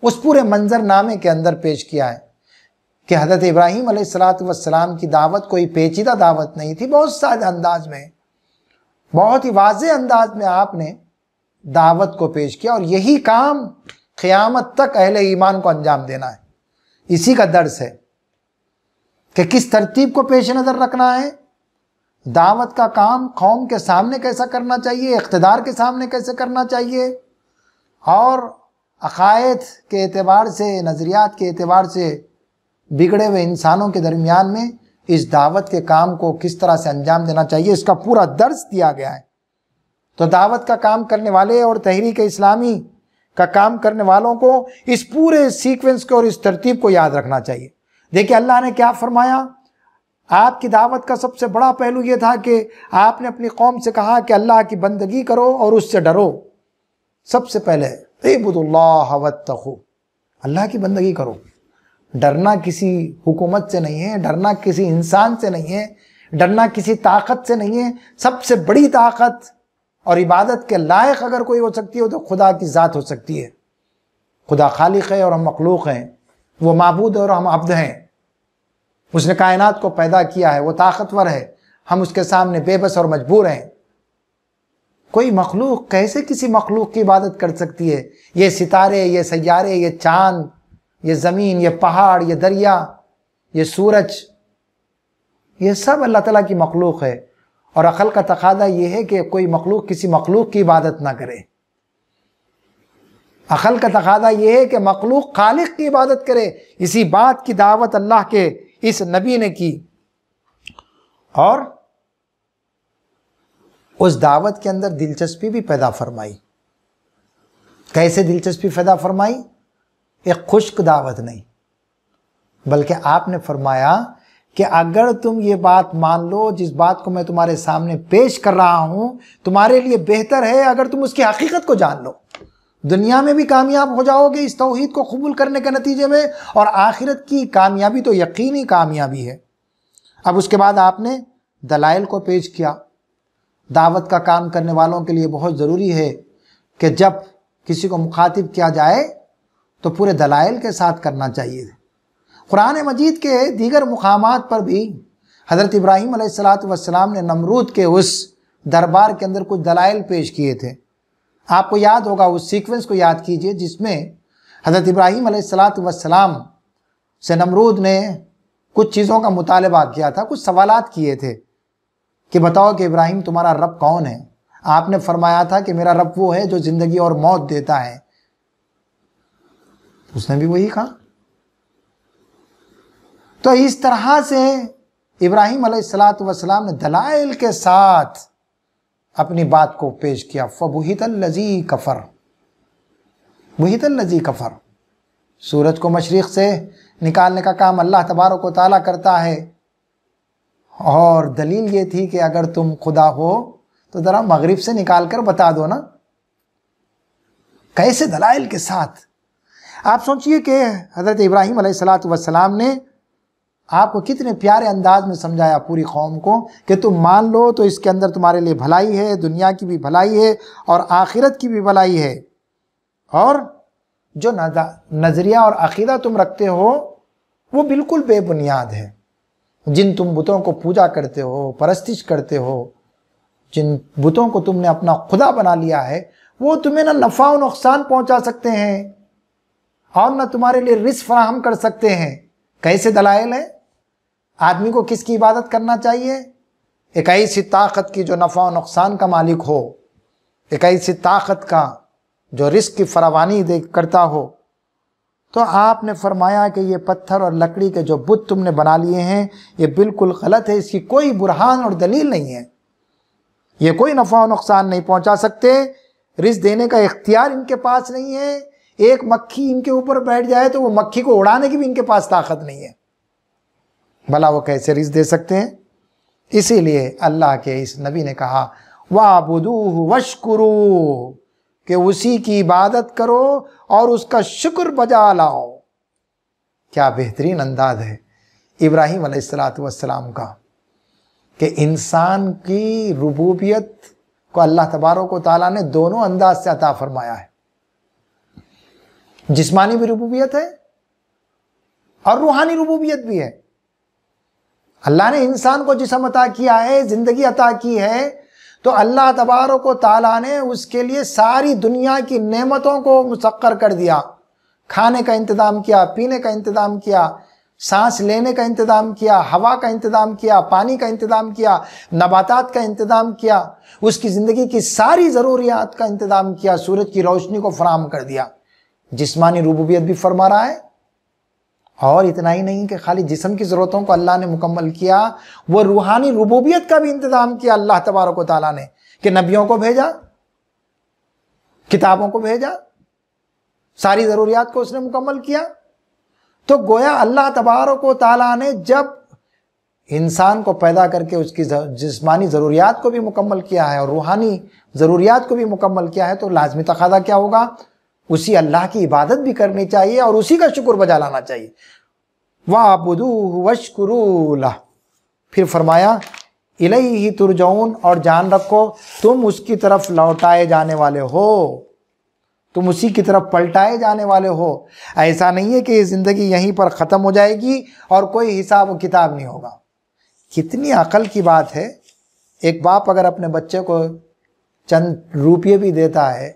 [SPEAKER 1] उस पूरे मंजरनामे के अंदर पेश किया है कि हज़रत इब्राहिम सलाम की दावत कोई पेचीदा दावत नहीं थी बहुत सारे अंदाज में बहुत ही वाज अंदाज में आपने दावत को पेश किया और यही काम क़यामत तक अहले ईमान को अंजाम देना है इसी का दर्स है कि किस तरतीब को पेश नज़र रखना है दावत का काम कौम के सामने कैसा करना चाहिए इकतदार के सामने कैसे करना चाहिए और अकायद के अतबार से नज़रियात के अतबार से बिगड़े हुए इंसानों के दरमियान में इस दावत के काम को किस तरह से अंजाम देना चाहिए इसका पूरा दर्ज दिया गया है तो दावत का काम करने वाले और तहरीक इस्लामी का काम करने वालों को इस पूरे सीक्वेंस को और इस तरतीब को याद रखना चाहिए देखिए अल्लाह ने क्या फरमाया आपकी दावत का सबसे बड़ा पहलू यह था कि आपने अपनी कौम से कहा कि अल्लाह की बंदगी करो और उससे डरो सबसे पहले अल्लाह की बंदगी करो डरना किसी हुकूमत से नहीं है डरना किसी इंसान से नहीं है डरना किसी ताकत से नहीं है सबसे बड़ी ताकत और इबादत के लायक अगर कोई हो सकती हो तो खुदा की ज़ात हो सकती है खुदा खालिक है और हम मखलूक हैं वो मबूद है और हम अब्द हैं उसने कायनात को पैदा किया है वो ताकतवर है हम उसके सामने बेबस और मजबूर हैं कोई मखलूक कैसे किसी मखलूक की इबादत कर सकती है ये सितारे ये सैारे ये चांद ये ज़मीन ये पहाड़ ये दरिया ये सूरज ये सब अल्लाह तला की मखलूक है और अकल का तकादा यह है कि कोई मखलूक किसी मखलूक की इबादत ना करे अकल का तकादा यह है कि मखलूक खालिक की इबादत करे इसी बात की दावत अल्लाह के इस नबी ने की और उस दावत के अंदर दिलचस्पी भी पैदा फरमाई कैसे दिलचस्पी पैदा फरमाई एक खुश्क दावत नहीं बल्कि आपने फरमाया कि अगर तुम ये बात मान लो जिस बात को मैं तुम्हारे सामने पेश कर रहा हूँ तुम्हारे लिए बेहतर है अगर तुम उसकी हकीकत को जान लो दुनिया में भी कामयाब हो जाओगे इस तोहहीद को कबूल करने के नतीजे में और आखिरत की कामयाबी तो यकीनी कामयाबी है अब उसके बाद आपने दलाइल को पेश किया दावत का काम करने वालों के लिए बहुत ज़रूरी है कि जब किसी को मुखातिब किया जाए तो पूरे दलाइल के साथ करना चाहिए कुरान मजीद के दीगर मुकाम पर भी हज़रत इब्राहीम सलाम ने नमरूद के उस दरबार के अंदर कुछ दलाइल पेश किए थे आपको याद होगा उस सीक्वेंस को याद कीजिए जिसमें हज़रत इब्राहिम सलाम से नमरूद ने कुछ चीज़ों का मुतालबा किया था कुछ सवाल किए थे कि बताओ कि इब्राहिम तुम्हारा रब कौन है आपने फरमाया था कि मेरा रब वो है जो ज़िंदगी और मौत देता है उसने भी वही कहा तो इस तरह से इब्राहिम वसलाम ने दलाइल के साथ अपनी बात को पेश किया फबूहित लजी कफ़र बुहित लजी कफ़र सूरज को मशरक़ से निकालने का काम अल्लाह को ताला करता है और दलील ये थी कि अगर तुम खुदा हो तो ज़रा मगरिब से निकाल कर बता दो ना कैसे दलाइल के साथ आप सोचिए कि हज़रत इब्राहिम सलात वसलाम ने आपको कितने प्यारे अंदाज में समझाया पूरी कौम को कि तुम मान लो तो इसके अंदर तुम्हारे लिए भलाई है दुनिया की भी भलाई है और आखिरत की भी भलाई है और जो नज़रिया और अकीदा तुम रखते हो वो बिल्कुल बेबुनियाद है जिन तुम बुतों को पूजा करते हो परस्तिश करते हो जिन बुतों को तुमने अपना खुदा बना लिया है वो तुम्हें ना नफ़ा और नुकसान पहुंचा सकते हैं और ना तुम्हारे लिए रिस्क फराहम कर सकते हैं कैसे दलाइल हैं आदमी को किसकी इबादत करना चाहिए एक ऐसी ताकत की जो नफ़ा और नुकसान का मालिक हो एक ऐसी ताकत का जो रिस्क की फरावानी दे करता हो तो आपने फरमाया कि ये पत्थर और लकड़ी के जो बुत तुमने बना लिए हैं ये बिल्कुल गलत है इसकी कोई बुरहान और दलील नहीं है ये कोई नफ़ा और नुकसान नहीं पहुंचा सकते रिस्क देने का इख्तियार इनके पास नहीं है एक मक्खी इनके ऊपर बैठ जाए तो वो मक्खी को उड़ाने की भी इनके पास ताकत नहीं है भला वो कैसे रिज दे सकते हैं इसीलिए अल्लाह के इस नबी ने कहा वाबुदू वशकुरु कि उसी की इबादत करो और उसका शुक्र बजा लाओ क्या बेहतरीन अंदाज है इब्राहिम अलैहिस्सलाम का कि इंसान की रबूबियत को अल्लाह को ताला ने दोनों अंदाज से अता फरमाया है जिस्मानी भी रबूबियत है और रूहानी रबूबियत भी है अल्लाह ने इंसान को जिसम अता किया है ज़िंदगी अता की है तो अल्लाह को ताला ने उसके लिए सारी दुनिया की नेमतों को मुसक्र कर दिया खाने का इंतज़ाम किया पीने का इंतज़ाम किया सांस लेने का इंतज़ाम किया हवा का इंतज़ाम किया पानी का इंतज़ाम किया नबातात का इंतज़ाम किया उसकी ज़िंदगी की सारी ज़रूरियात का इंतज़ाम किया सूरज की रोशनी को फराम कर दिया जिस्मानी रूबूबियत भी फरमा रहा है और इतना ही नहीं कि खाली जिसम की ज़रूरतों को अल्लाह ने मुकम्मल किया वो रूहानी रबूबियत का भी इंतज़ाम किया अल्लाह तबारक ताली ने कि नबियों को भेजा किताबों को भेजा सारी ज़रूरियात को उसने मुकम्मल किया तो गोया अल्लाह तबारक ताली ने जब इंसान को पैदा करके उसकी जिस्मानी ज़रूरियात को भी मुकम्मल किया है और रूहानी ज़रूरियात को भी मुकम्मल किया है तो लाजमी तकादा क्या होगा उसी अल्लाह की इबादत भी करनी चाहिए और उसी का शुक्र बजा लाना चाहिए वाह बुदू वशकुरूला फिर फरमाया इलई ही तुरजाउन और जान रखो तुम उसकी तरफ लौटाए जाने वाले हो तुम उसी की तरफ पलटाए जाने वाले हो ऐसा नहीं है कि ज़िंदगी यहीं पर ख़त्म हो जाएगी और कोई हिसाब किताब नहीं होगा कितनी अकल की बात है एक बाप अगर अपने बच्चे को चंद रुपये भी देता है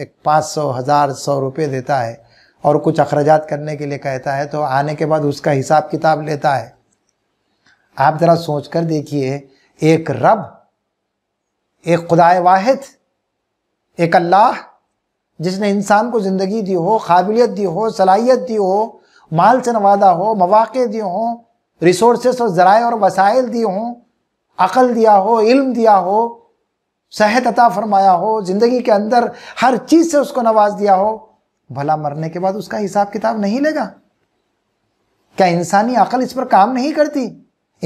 [SPEAKER 1] एक पाँच सौ हज़ार सौ रुपये देता है और कुछ अखराजात करने के लिए कहता है तो आने के बाद उसका हिसाब किताब लेता है आप ज़रा सोच कर देखिए एक रब एक खुदाए वाहिद एक अल्लाह जिसने इंसान को ज़िंदगी दी हो काबिलियत दी हो सलाहियत दी हो माल से नवादा हो मौाक़े दिए हों रिसोर्सेस और ज़राए और वसाइल दिए हों अक़ल दिया हो इल्म दिया हो सेहत अता फरमाया हो ज़िंदगी के अंदर हर चीज़ से उसको नवाज दिया हो भला मरने के बाद उसका हिसाब किताब नहीं लेगा क्या इंसानी अकल इस पर काम नहीं करती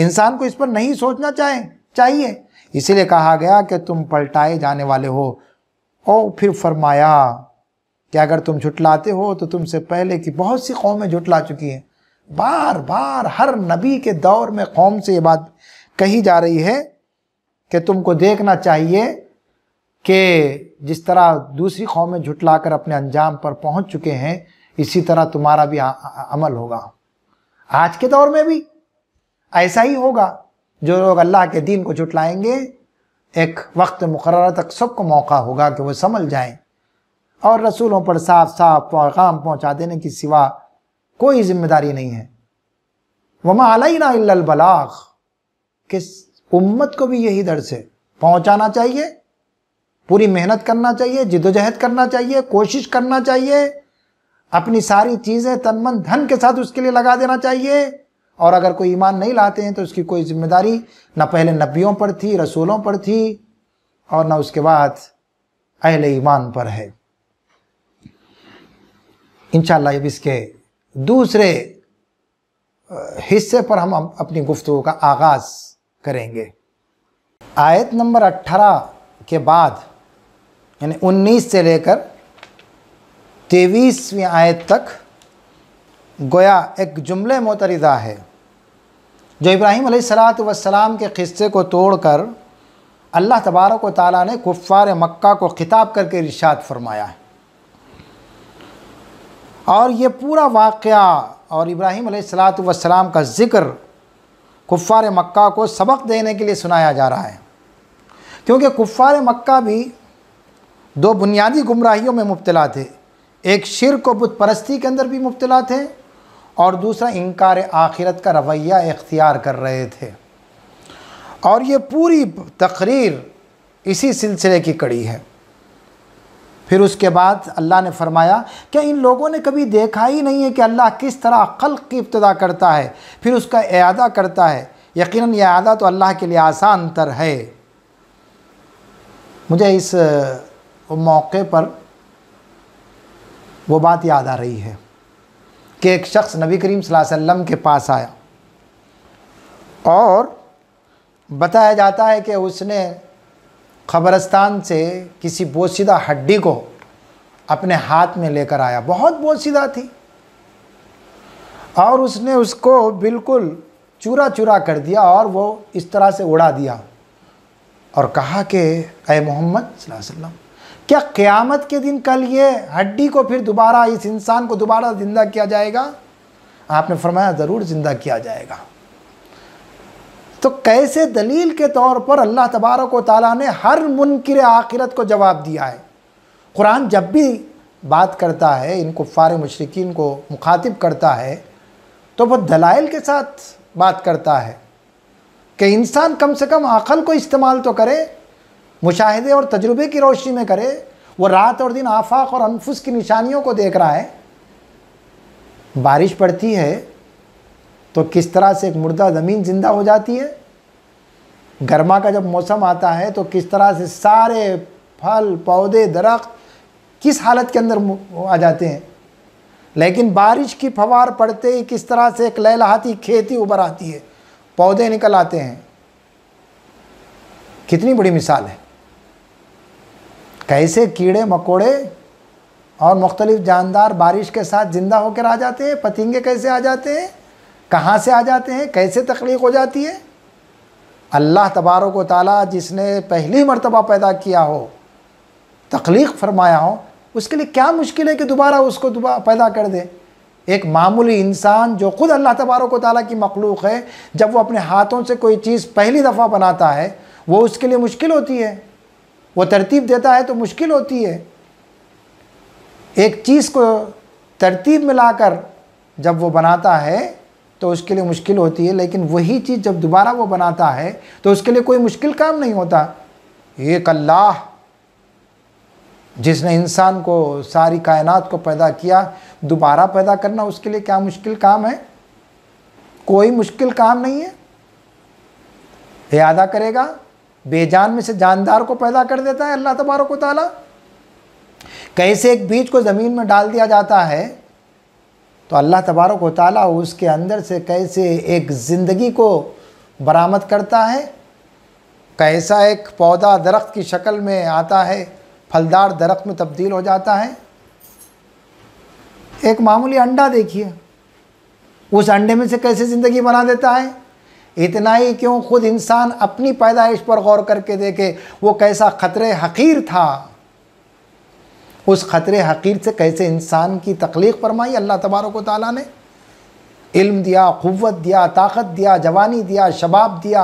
[SPEAKER 1] इंसान को इस पर नहीं सोचना चाहे चाहिए इसीलिए कहा गया कि तुम पलटाए जाने वाले हो और फिर फरमाया कि अगर तुम झुटलाते हो तो तुमसे पहले की बहुत सी कौमें झुटला चुकी हैं बार बार हर नबी के दौर में कौम से ये बात कही जा रही है कि तुमको देखना चाहिए कि जिस तरह दूसरी कौमें झुटलाकर अपने अंजाम पर पहुंच चुके हैं इसी तरह तुम्हारा भी अमल होगा आज के दौर में भी ऐसा ही होगा जो लोग अल्लाह के दीन को झुटलाएंगे एक वक्त मुकर तक सबको मौका होगा कि वो समझ जाएं और रसूलों पर साफ साफ पैगाम पहुंचा देने के सिवा कोई जिम्मेदारी नहीं है वमा अलैना इल्लल बलाग किस उम्मत को भी यही दर्ज है पहुंचाना चाहिए पूरी मेहनत करना चाहिए जिदोजहद करना चाहिए कोशिश करना चाहिए अपनी सारी चीज़ें मन धन के साथ उसके लिए लगा देना चाहिए और अगर कोई ईमान नहीं लाते हैं तो उसकी कोई जिम्मेदारी ना पहले नबियों पर थी रसूलों पर थी और ना उसके बाद अहले ईमान पर है इनशाला अब इसके दूसरे हिस्से पर हम अपनी गुफ्तु का आगाज़ करेंगे आयत नंबर 18 के बाद यानी 19 से लेकर तेईसवीं आयत तक गोया एक जुमले मतरजा है जो इब्राहिम सलात वसलाम के क़स्से को तोड़कर अल्लाह तबारक ताली ने कुफ़ार मक्का को ख़िताब करके रिशात फरमाया है और ये पूरा वाक़ और इब्राहिम सलात वसलाम का ज़िक्र कुफ़ार मक्का को सबक देने के लिए सुनाया जा रहा है क्योंकि कुफ़ार मक्का भी दो बुनियादी गुमराहियों में मुबतला थे एक शिर को बुत परस्ती के अंदर भी मुबतला थे और दूसरा इनकार आखिरत का रवैया इख्तियार कर रहे थे और ये पूरी तकरीर इसी सिलसिले की कड़ी है फिर उसके बाद अल्लाह ने फरमाया कि इन लोगों ने कभी देखा ही नहीं है कि अल्लाह किस तरह खल की इब्तदा करता है फिर उसका अदा करता है यकीनन यह अदा तो अल्लाह के लिए आसान तर है मुझे इस मौके पर वो बात याद आ रही है कि एक शख्स नबी करीम वसल्लम के पास आया और बताया जाता है कि उसने खबरस्तान से किसी बोसीदा हड्डी को अपने हाथ में लेकर आया बहुत बोसीदा थी और उसने उसको बिल्कुल चूरा चूरा कर दिया और वो इस तरह से उड़ा दिया और कहा कि अय मोहम्मद वसल्लम क्या क़यामत के दिन कल ये हड्डी को फिर दोबारा इस इंसान को दोबारा ज़िंदा किया जाएगा आपने फरमाया ज़रूर ज़िंदा किया जाएगा तो कैसे दलील के तौर पर अल्लाह तबारक ताली ने हर मुनकर आखिरत को जवाब दिया है कुरान जब भी बात करता है इन कुफ़ार मशरकिन को मुखातिब करता है तो वह दलाइल के साथ बात करता है कि इंसान कम से कम अकल को इस्तेमाल तो करे मुशाहदे और तजुर्बे की रोशनी में करे वो रात और दिन आफाक और अनफुस की निशानियों को देख रहा है बारिश पड़ती है तो किस तरह से एक मुर्दा ज़मीन ज़िंदा हो जाती है गर्मा का जब मौसम आता है तो किस तरह से सारे फल पौधे दरख्त किस हालत के अंदर आ जाते हैं लेकिन बारिश की फवार पड़ते ही किस तरह से एक लहलाती खेती उभर आती है पौधे निकल आते हैं कितनी बड़ी मिसाल है कैसे कीड़े मकोड़े और मुख्तलिफ़ जानदार बारिश के साथ ज़िंदा होकर आ जाते हैं पतंगे कैसे आ जाते हैं कहाँ से आ जाते हैं कैसे तख्लीक हो जाती है अल्लाह तबारक व ताली जिसने पहली मरतबा पैदा किया हो तख्लीक फरमाया हो उसके लिए क्या मुश्किल है कि दोबारा उसको दोबारा पैदा कर दे एक मामूली इंसान जो ख़ुद अल्लाह तबारक ताली की मखलूक है जब वो अपने हाथों से कोई चीज़ पहली दफ़ा बनाता है वो उसके लिए मुश्किल होती है वो तरतीब देता है तो मुश्किल होती है एक चीज़ को तरतीब मिलाकर जब वो बनाता है तो उसके लिए मुश्किल होती है लेकिन वही चीज़ जब दोबारा वो बनाता है तो उसके लिए कोई मुश्किल काम नहीं होता एक अल्लाह जिसने इंसान को सारी कायनात को पैदा किया दोबारा पैदा करना उसके लिए क्या मुश्किल काम है कोई मुश्किल काम नहीं है अदा करेगा बेजान में से जानदार को पैदा कर देता है अल्लाह तबारक ताली कैसे एक बीज को ज़मीन में डाल दिया जाता है तो अल्लाह तबारक वाली उसके अंदर से कैसे एक ज़िंदगी को बरामद करता है कैसा एक पौधा दरख्त की शक्ल में आता है फलदार दरख्त में तब्दील हो जाता है एक मामूली अंडा देखिए उस अंडे में से कैसे ज़िंदगी बना देता है इतना ही क्यों खुद इंसान अपनी पैदाइश पर गौर करके देखे वो कैसा ख़तरे हकीर था उस ख़तरे हकीर से कैसे इंसान की तख्लीक फरमाई अल्लाह तबारक ताली ने इल्म दिया क़वत दिया ताकत दिया जवानी दिया शबाब दिया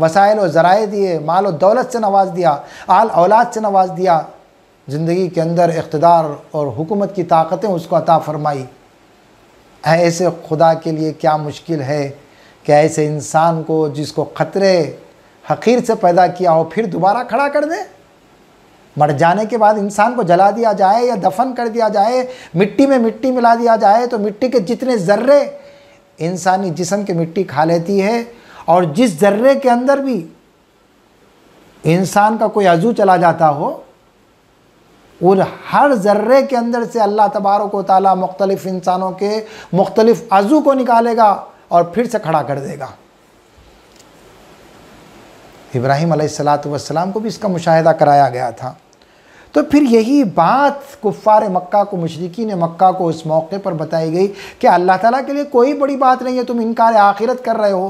[SPEAKER 1] वसाइल और ज़राए दिए माल और दौलत से नवाज दिया आल औलाद से नवाज दिया ज़िंदगी के अंदर इकतदार और हुकूमत की ताकतें उसको अता फरमाई ऐसे खुदा के लिए क्या मुश्किल है कि ऐसे इंसान को जिसको ख़तरे हकीर से पैदा किया हो फिर दोबारा खड़ा कर दें मर जाने के बाद इंसान को जला दिया जाए या दफन कर दिया जाए मिट्टी में मिट्टी मिला दिया जाए तो मिट्टी के जितने ज़र्रे इंसानी जिसम की मिट्टी खा लेती है और जिस ज़र्रे के अंदर भी इंसान का कोई अजू चला जाता हो और हर ज़र्रे के अंदर से अल्लाह तबारक ताली मुख्तलिफ़ इंसानों के मुख्तलिफ़ अजू को निकालेगा और फिर से खड़ा कर देगा इब्राहिम सलात वसलाम को भी इसका मुशाह कराया गया था तो फिर यही बात कुफ़ार मक्का को मशरकी ने मक्का को उस मौके पर बताई गई कि अल्लाह ताला के लिए कोई बड़ी बात नहीं है तुम इनकार आखिरत कर रहे हो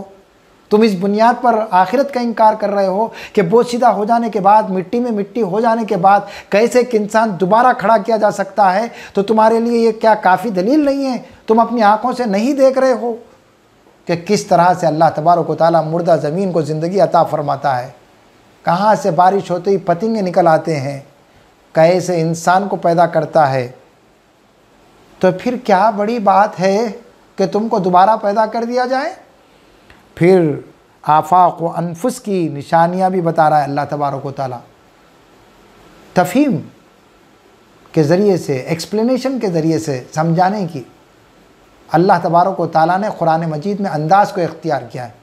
[SPEAKER 1] तुम इस बुनियाद पर आखिरत का इनकार कर रहे हो कि बोसीदा हो जाने के बाद मिट्टी में मिट्टी हो जाने के बाद कैसे एक इंसान दोबारा खड़ा किया जा सकता है तो तुम्हारे लिए ये क्या काफ़ी दलील नहीं है तुम अपनी आँखों से नहीं देख रहे हो कि किस तरह से अल्लाह तबारक ताली मुर्दा ज़मीन को ज़िंदगी अता फरमाता है कहाँ से बारिश होते ही पतंगे निकल आते हैं कैसे इंसान को पैदा करता है तो फिर क्या बड़ी बात है कि तुमको दोबारा पैदा कर दिया जाए फिर आफाक व अनफुस की निशानियाँ भी बता रहा है अल्लाह तबारक ताली तफहीम के ज़रिए से एक्सप्लेनेशन के ज़रिए से समझाने की अल्लाह तबारक ताली ने कुरान मजीद में अंदाज़ को इख्तियार किया है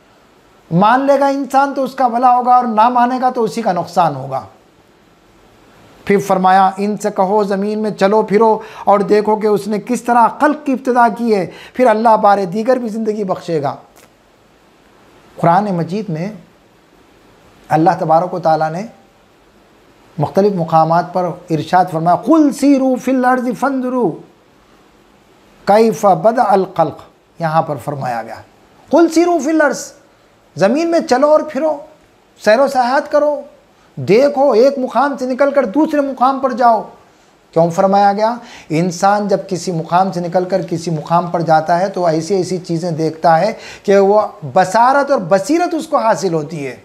[SPEAKER 1] मान लेगा इंसान तो उसका भला होगा और ना मानेगा तो उसी का नुकसान होगा फिर फरमाया इनसे कहो ज़मीन में चलो फिरो और देखो कि उसने किस तरह कल की इब्तदा की है फिर अल्लाह बार दीगर भी ज़िंदगी बख्शेगा कुरान मजीद में अल्लाह तबारक ताली ने मुख्तलिफ़ मकाम पर इर्शाद फरमाया कुल सीरू फिल अर्ज फंदरू कैफ बद अलखल्क यहाँ पर फरमाया गया कुल सीरू फिल अर्ज ज़मीन में चलो और फिरो सैर व करो देखो एक मुकाम से निकल कर दूसरे मुकाम पर जाओ क्यों फरमाया गया इंसान जब किसी मुकाम से निकल कर किसी मुकाम पर जाता है तो ऐसी ऐसी चीज़ें देखता है कि वह बसारत और बसीरत उसको हासिल होती है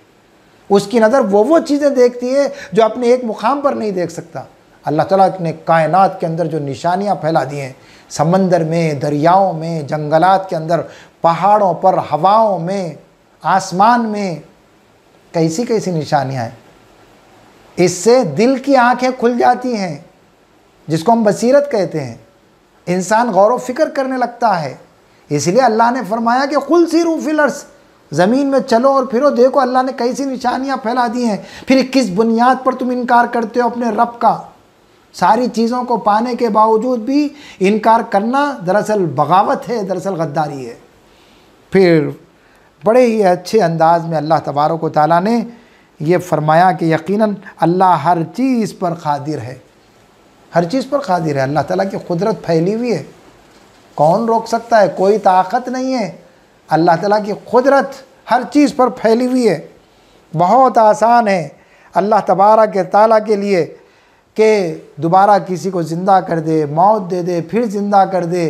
[SPEAKER 1] उसकी नज़र वो वो चीज़ें देखती है जो अपने एक मुकाम पर नहीं देख सकता अल्लाह ताला ने कायनात के अंदर जो निशानियाँ फैला दी हैं समंदर में दरियाओं में जंगलात के अंदर पहाड़ों पर हवाओं में आसमान में कैसी कैसी निशानियाँ हैं इससे दिल की आंखें खुल जाती हैं जिसको हम बसीरत कहते हैं इंसान गौर फिक्र करने लगता है इसलिए अल्लाह ने फरमाया कि खुल सी रूफिलर्स ज़मीन में चलो और फिरो देखो अल्लाह ने कई सी निशानियाँ फैला दी हैं फिर किस बुनियाद पर तुम इनकार करते हो अपने रब का सारी चीज़ों को पाने के बावजूद भी इनकार करना दरअसल बगावत है दरअसल गद्दारी है फिर बड़े ही अच्छे अंदाज में अल्लाह तबारक ताली ने ये फरमाया कि यकीनन अल्लाह हर चीज़ पर कादिर है हर चीज़ पर कादिर है अल्लाह ताला की कुदरत फैली हुई है कौन रोक सकता है कोई ताकत नहीं है अल्लाह ताला की कुदरत हर चीज़ पर फैली हुई है बहुत आसान है अल्लाह तबारा के ताला के लिए कि दोबारा किसी को ज़िंदा कर दे मौत दे दे फिर ज़िंदा कर दे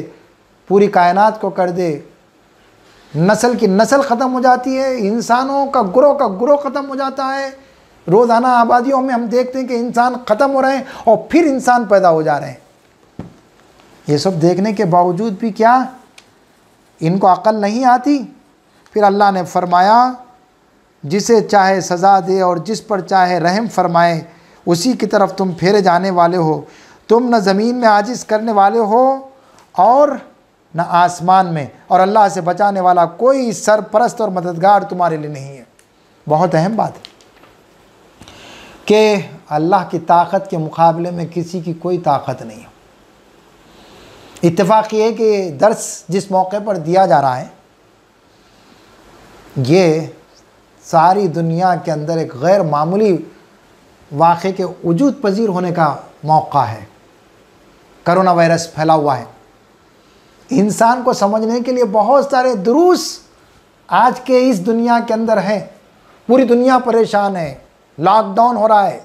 [SPEAKER 1] पूरी कायनात को कर दे नस्ल की नस्ल ख़त्म हो जाती है इंसानों का ग्रोह का ग्रोह ख़त्म हो जाता है रोज़ाना आबादियों में हम देखते हैं कि इंसान ख़त्म हो रहे हैं और फिर इंसान पैदा हो जा रहे हैं ये सब देखने के बावजूद भी क्या इनको अकल नहीं आती फिर अल्लाह ने फरमाया जिसे चाहे सज़ा दे और जिस पर चाहे रहम फरमाए उसी की तरफ तुम फेरे जाने वाले हो तुम न ज़मीन में आजिज़ करने वाले हो और न आसमान में और अल्लाह से बचाने वाला कोई सरपरस्त और मददगार तुम्हारे लिए नहीं है बहुत अहम बात है कि अल्लाह की ताकत के मुकाबले में किसी की कोई ताकत नहीं है इतफ़ाक़ ये कि दर्स जिस मौके पर दिया जा रहा है ये सारी दुनिया के अंदर एक गैर मामूली वाक़े के वजूद पजीर होने का मौका है करोना वायरस फैला हुआ है इंसान को समझने के लिए बहुत सारे दुरुस आज के इस दुनिया के अंदर हैं पूरी दुनिया परेशान है लॉकडाउन हो रहा है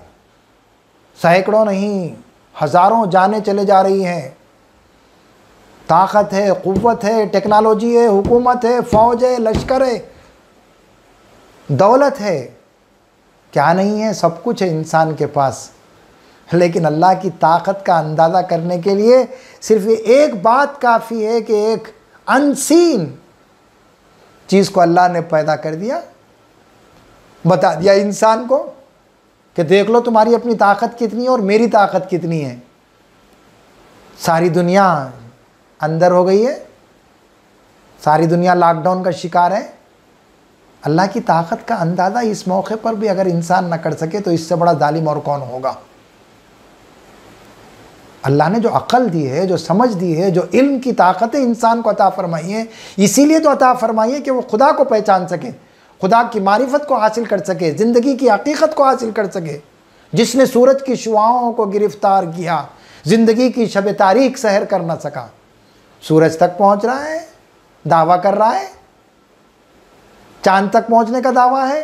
[SPEAKER 1] सैकड़ों नहीं हज़ारों जाने चले जा रही हैं ताकत है क़वत है टेक्नोलॉजी है हुकूमत है फ़ौज है लश्कर है दौलत है क्या नहीं है सब कुछ है इंसान के पास लेकिन अल्लाह की ताकत का अंदाज़ा करने के लिए सिर्फ एक बात काफ़ी है कि एक अनसीन चीज़ को अल्लाह ने पैदा कर दिया बता दिया इंसान को कि देख लो तुम्हारी अपनी ताकत कितनी है और मेरी ताकत कितनी है सारी दुनिया अंदर हो गई है सारी दुनिया लॉकडाउन का शिकार है अल्लाह की ताकत का अंदाज़ा इस मौके पर भी अगर इंसान ना कर सके तो इससे बड़ा जालिम और कौन होगा अल्लाह ने जो अक़ल दी है जो समझ दी है जो इल्म की ताकतें इंसान को अता फ़रमाई हैं इसीलिए तो अता फ़रमाई है कि वो खुदा को पहचान सके खुदा की मारिफत को हासिल कर सके ज़िंदगी की हकीकत को हासिल कर सके जिसने सूरज की शुआओं को गिरफ़्तार किया ज़िंदगी की शब तारीख सहर कर ना सका सूरज तक पहुँच रहा है दावा कर रहा है चांद तक पहुँचने का दावा है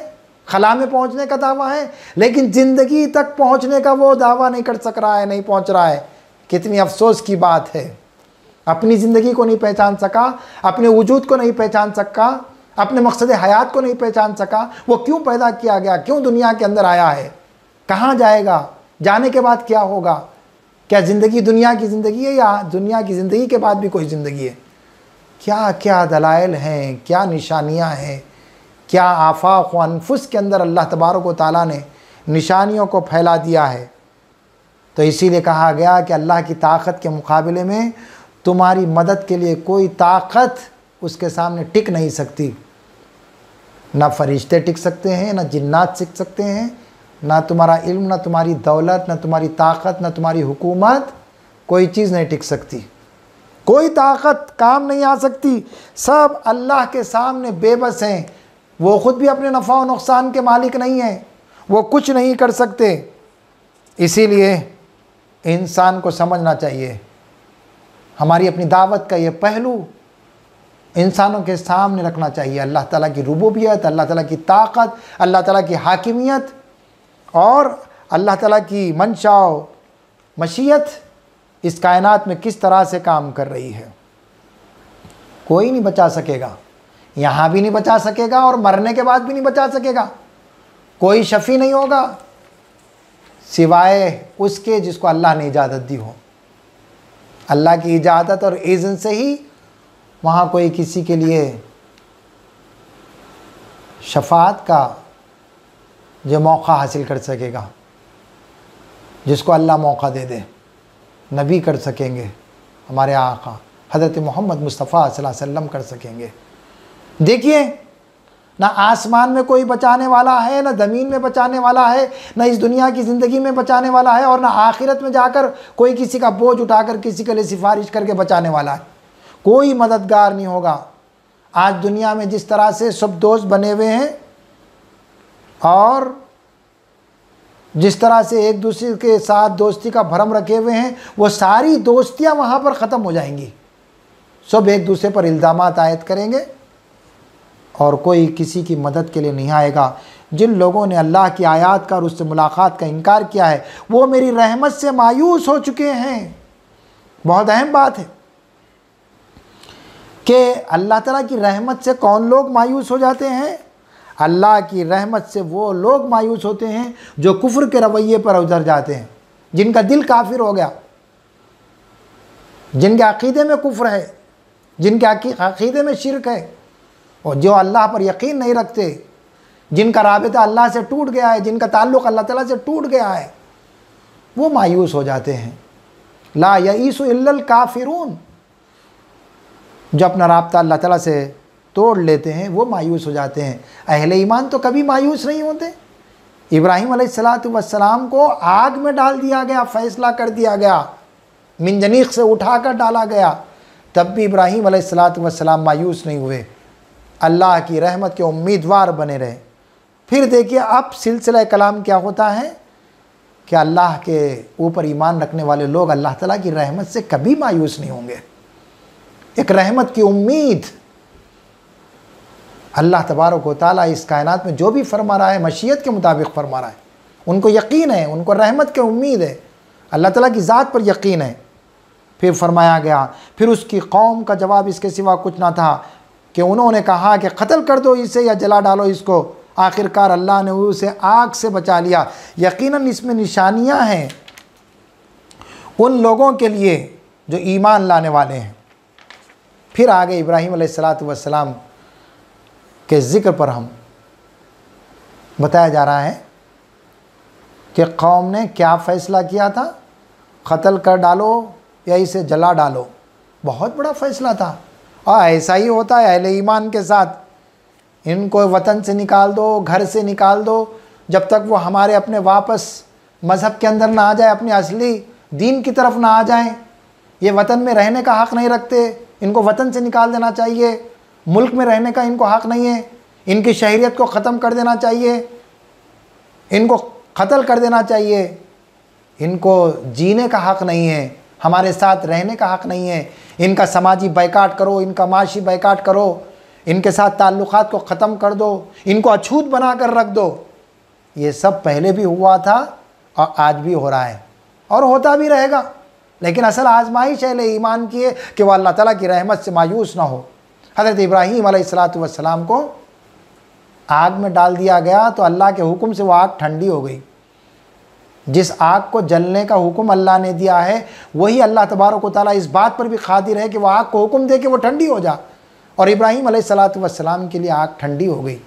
[SPEAKER 1] खला में पहुँचने का दावा है लेकिन ज़िंदगी तक पहुँचने का वो दावा नहीं कर सक रहा है नहीं पहुँच रहा है कितनी अफसोस की बात है अपनी ज़िंदगी को नहीं पहचान सका अपने वजूद को नहीं पहचान सका अपने मकसद हयात को नहीं पहचान सका वो क्यों पैदा किया गया क्यों दुनिया के अंदर आया है कहाँ जाएगा जाने के बाद क्या होगा क्या ज़िंदगी दुनिया की ज़िंदगी है या दुनिया की ज़िंदगी के बाद भी कोई ज़िंदगी है क्या क्या दलाइल हैं क्या निशानियाँ हैं क्या आफाक अनफुस के अंदर अल्लाह तबारक ताली ने निशानियों को फैला दिया है तो इसीलिए कहा गया कि अल्लाह की ताकत के मुकाबले में तुम्हारी मदद के लिए कोई ताकत उसके सामने टिक नहीं सकती ना फरिश्ते टिक सकते हैं ना जिन्नात सीख सकते हैं ना तुम्हारा इल्म ना तुम्हारी दौलत ना तुम्हारी ताकत ना तुम्हारी हुकूमत कोई चीज़ नहीं टिक सकती कोई ताकत काम नहीं आ सकती सब अल्लाह के सामने बेबस हैं वो ख़ुद भी अपने नफ़ा व नुकसान के मालिक नहीं हैं वो कुछ नहीं कर सकते इसीलिए इंसान को समझना चाहिए हमारी अपनी दावत का ये पहलू इंसानों के सामने रखना चाहिए अल्लाह ताला की रुबूबियत अल्लाह ताला की ताकत अल्लाह ताला की हाकिमियत और अल्लाह ताला की मंशाओ मशीयत इस कायनात में किस तरह से काम कर रही है कोई नहीं बचा सकेगा यहाँ भी नहीं बचा सकेगा और मरने के बाद भी नहीं बचा सकेगा कोई शफ़ी नहीं होगा सिवाय उसके जिसको अल्लाह ने इजाज़त दी हो अल्लाह की इजाज़त और इज़न से ही वहाँ कोई किसी के लिए शफात का जो मौका हासिल कर सकेगा जिसको अल्लाह मौका दे दे नबी कर सकेंगे हमारे आका हज़रत मोहम्मद मुस्तफ़ा वसल्लम कर सकेंगे देखिए ना आसमान में कोई बचाने वाला है ना ज़मीन में बचाने वाला है ना इस दुनिया की ज़िंदगी में बचाने वाला है और ना आखिरत में जाकर कोई किसी का बोझ उठाकर किसी के लिए सिफारिश करके बचाने वाला है कोई मददगार नहीं होगा आज दुनिया में जिस तरह से सब दोस्त बने हुए हैं और जिस तरह से एक दूसरे के साथ दोस्ती का भरम रखे हुए हैं वो सारी दोस्तियाँ वहाँ पर ख़त्म हो जाएंगी सब एक दूसरे पर इल्ज़ाम आयद करेंगे और कोई किसी की मदद के लिए नहीं आएगा जिन लोगों ने अल्लाह की आयात का और उससे मुलाकात का इनकार किया है वो मेरी रहमत से मायूस हो चुके हैं बहुत अहम बात है कि अल्लाह ताला की रहमत से कौन लोग मायूस हो जाते हैं अल्लाह की रहमत से वो लोग मायूस होते हैं जो कुफ्र के रवैये पर उतर जाते हैं जिनका दिल काफिर हो गया जिनके अकीदे में कुफ्र है जिनके अकीदे में शिरक है और जो अल्लाह पर यकीन नहीं रखते जिनका रबता अल्लाह से टूट गया है जिनका ताल्लुक़ अल्लाह ताला से टूट गया है वो मायूस हो जाते हैं ला यईस काफिरून जो अपना रबता अल्लाह ताला से तोड़ लेते हैं वो मायूस हो जाते हैं अहले ईमान तो कभी मायूस नहीं होते इब्राहिम सलाम को आग में डाल दिया गया फ़ैसला कर दिया गया मिनजनीक से कर डाला गया तब भी इब्राहिम सलाम मायूस नहीं हुए अल्लाह की रहमत के उम्मीदवार बने रहे फिर देखिए अब सिलसिला कलाम क्या होता है कि अल्लाह के ऊपर ईमान रखने वाले लोग अल्लाह ताला की रहमत से कभी मायूस नहीं होंगे एक रहमत की उम्मीद अल्लाह तबारक ताली इस कायनात में जो भी फरमा रहा है मशीत के मुताबिक फरमा रहा है उनको यकीन है उनको रहमत की उम्मीद है अल्लाह ताला की ज़ात पर यकीन है फिर फरमाया गया फिर उसकी कौम का जवाब इसके सिवा कुछ ना था कि उन्होंने कहा कि कत्ल कर दो इसे या जला डालो इसको आखिरकार अल्लाह ने उसे आग से बचा लिया यकीनन इसमें निशानियां हैं उन लोगों के लिए जो ईमान लाने वाले हैं फिर आगे इब्राहिम सलाम के ज़िक्र पर हम बताया जा रहा है कि कौम ने क्या फ़ैसला किया था कत्ल कर डालो या इसे जला डालो बहुत बड़ा फ़ैसला था और ऐसा ही होता है अहले ईमान के साथ इनको वतन से निकाल दो घर से निकाल दो जब तक वो हमारे अपने वापस मज़हब के अंदर ना आ जाए अपने असली दीन की तरफ ना आ जाए ये वतन में रहने का हक़ नहीं रखते इनको वतन से निकाल देना चाहिए मुल्क में रहने का इनको हक़ नहीं है इनकी शहरीत को ख़त्म कर देना चाहिए इनको कत्ल कर देना चाहिए इनको जीने का हक़ नहीं है हमारे साथ रहने का हक़ नहीं है इनका समाजी बैकाट करो इनका माशी बैकाट करो इनके साथ ताल्लुक़ को ख़त्म कर दो इनको अछूत बना कर रख दो ये सब पहले भी हुआ था और आज भी हो रहा है और होता भी रहेगा लेकिन असल आजमाइश है ईमान की है कि वह अल्लाह तला की रहमत से मायूस ना हो हज़रत इब्राहीम सलाम को आग में डाल दिया गया तो अल्लाह के हुक्म से वह आग ठंडी हो गई जिस आग को जलने का हुक्म अल्लाह ने दिया है वही अल्लाह तबारक ताली इस बात पर भी खातिर है कि वह आग को हुक्म दे कि वह ठंडी हो जा और इब्राहिम सलातम के लिए आग ठंडी हो गई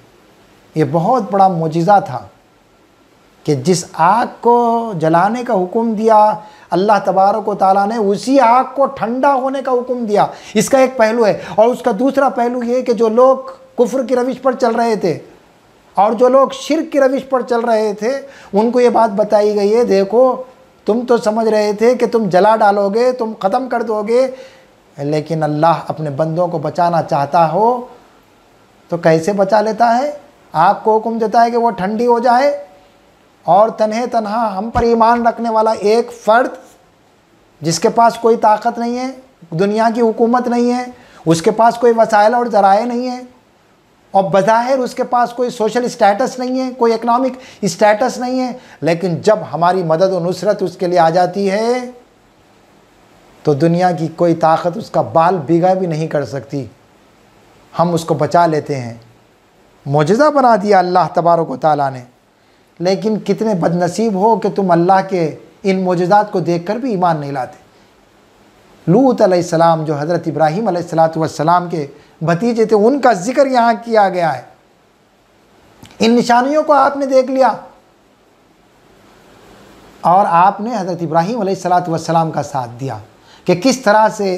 [SPEAKER 1] ये बहुत बड़ा मुजज़ा था कि जिस आग को जलाने का हुक्म दिया अल्लाह तबारक ताली ने उसी आग को ठंडा होने का हुक्म दिया इसका एक पहलू है और उसका दूसरा पहलू ये कि जो लोग कुफ्र की रविश पर चल रहे थे और जो लोग शिर की रविश पर चल रहे थे उनको ये बात बताई गई है देखो तुम तो समझ रहे थे कि तुम जला डालोगे तुम ख़त्म कर दोगे लेकिन अल्लाह अपने बंदों को बचाना चाहता हो तो कैसे बचा लेता है आपको हुक्म देता है कि वो ठंडी हो जाए और तनहे तनहा हम पर ईमान रखने वाला एक फ़र्द जिसके पास कोई ताकत नहीं है दुनिया की हुकूमत नहीं है उसके पास कोई वसाइल और ज़राए नहीं है और बज़ाहिर उसके पास कोई सोशल स्टेटस नहीं है कोई इकनॉमिक स्टेटस नहीं है लेकिन जब हमारी मदद और नुसरत उसके लिए आ जाती है तो दुनिया की कोई ताकत उसका बाल बिगा भी नहीं कर सकती हम उसको बचा लेते हैं मुजज़ा बना दिया अल्लाह तबारक ताली ने लेकिन कितने बदनसीब हो कि तुम अल्लाह के इन मोजात को देख कर भी ईमान नहीं लाते लूत सलाम जो हज़रत इब्राहीम वसलाम के भतीजे थे उनका जिक्र यहां किया गया है इन निशानियों को आपने देख लिया और आपने हज़रत इब्राहिम सलाम का साथ दिया कि किस तरह से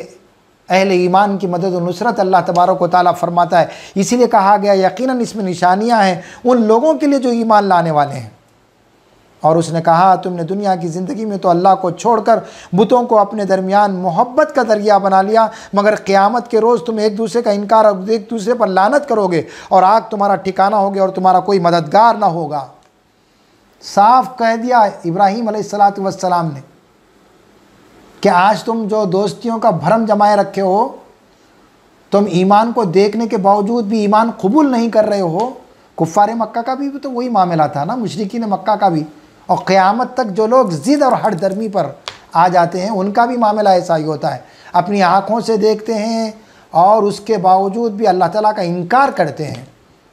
[SPEAKER 1] अहल ईमान की मदद और नुसरत अल्लाह तबारक ताला फरमाता है इसीलिए कहा गया यकीनन इसमें निशानियां हैं उन लोगों के लिए जो ईमान लाने वाले हैं और उसने कहा तुमने दुनिया की ज़िंदगी में तो अल्लाह को छोड़कर बुतों को अपने दरमियान मोहब्बत का दरिया बना लिया मगर क़्यामत के रोज़ तुम एक दूसरे का इनकार एक दूसरे पर लानत करोगे और आग तुम्हारा ठिकाना होगी और तुम्हारा कोई मददगार ना होगा साफ कह दिया इब्राहिम सलाम ने कि आज तुम जो दोस्तियों का भरम जमाए रखे हो तुम ईमान को देखने के बावजूद भी ईमान कबूल नहीं कर रहे हो कुफ़ार मक्का का भी तो वही मामला था ना मशरकिन मक्का का भी और क़्यामत तक जो लोग ज़िद और हर दर्मी पर आ जाते हैं उनका भी मामला ऐसा ही होता है अपनी आँखों से देखते हैं और उसके बावजूद भी अल्लाह ताला का इनकार करते हैं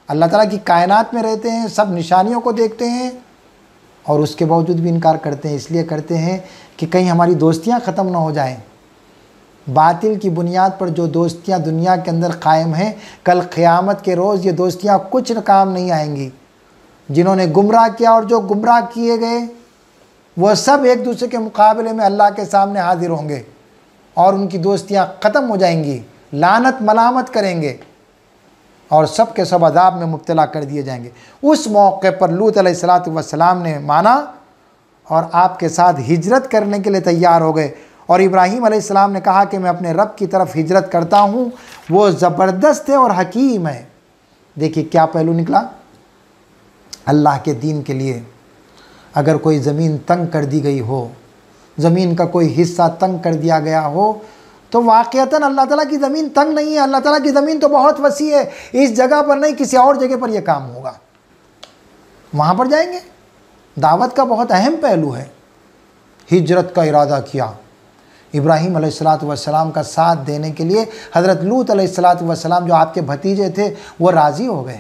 [SPEAKER 1] अल्लाह ताला की कायनात में रहते हैं सब निशानियों को देखते हैं और उसके बावजूद भी इनकार करते हैं इसलिए करते हैं कि कहीं हमारी दोस्तियाँ ख़त्म ना हो जाएँ बातिल की बुनियाद पर जो दोस्तियाँ दुनिया के अंदर कायम हैं कल क़्यामत के रोज़ ये दोस्तियाँ कुछ काम नहीं आएंगी जिन्होंने गुमराह किया और जो गुमराह किए गए वह सब एक दूसरे के मुकाबले में अल्लाह के सामने हाजिर होंगे और उनकी दोस्तियाँ ख़त्म हो जाएंगी लानत मलामत करेंगे और सब के सब अदाब में मुबतला कर दिए जाएंगे उस मौके पर लूत सलाम ने माना और आपके साथ हिजरत करने के लिए तैयार हो गए और इब्राहीम सलाम ने कहा कि मैं अपने रब की तरफ हिजरत करता हूँ वो ज़बरदस्त है और हकीम है देखिए क्या पहलू निकला अल्लाह के दीन के लिए अगर कोई ज़मीन तंग कर दी गई हो ज़मीन का कोई हिस्सा तंग कर दिया गया हो तो वाक़ता अल्लाह ताला की ज़मीन तंग नहीं है अल्लाह ताला की ज़मीन तो बहुत वसी है इस जगह पर नहीं किसी और जगह पर यह काम होगा वहाँ पर जाएंगे दावत का बहुत अहम पहलू है हिजरत का इरादा किया इब्राहिम वसलाम का साथ देने के लिए हज़रत लूत वसलाम जो आपके भतीजे थे वो राज़ी हो गए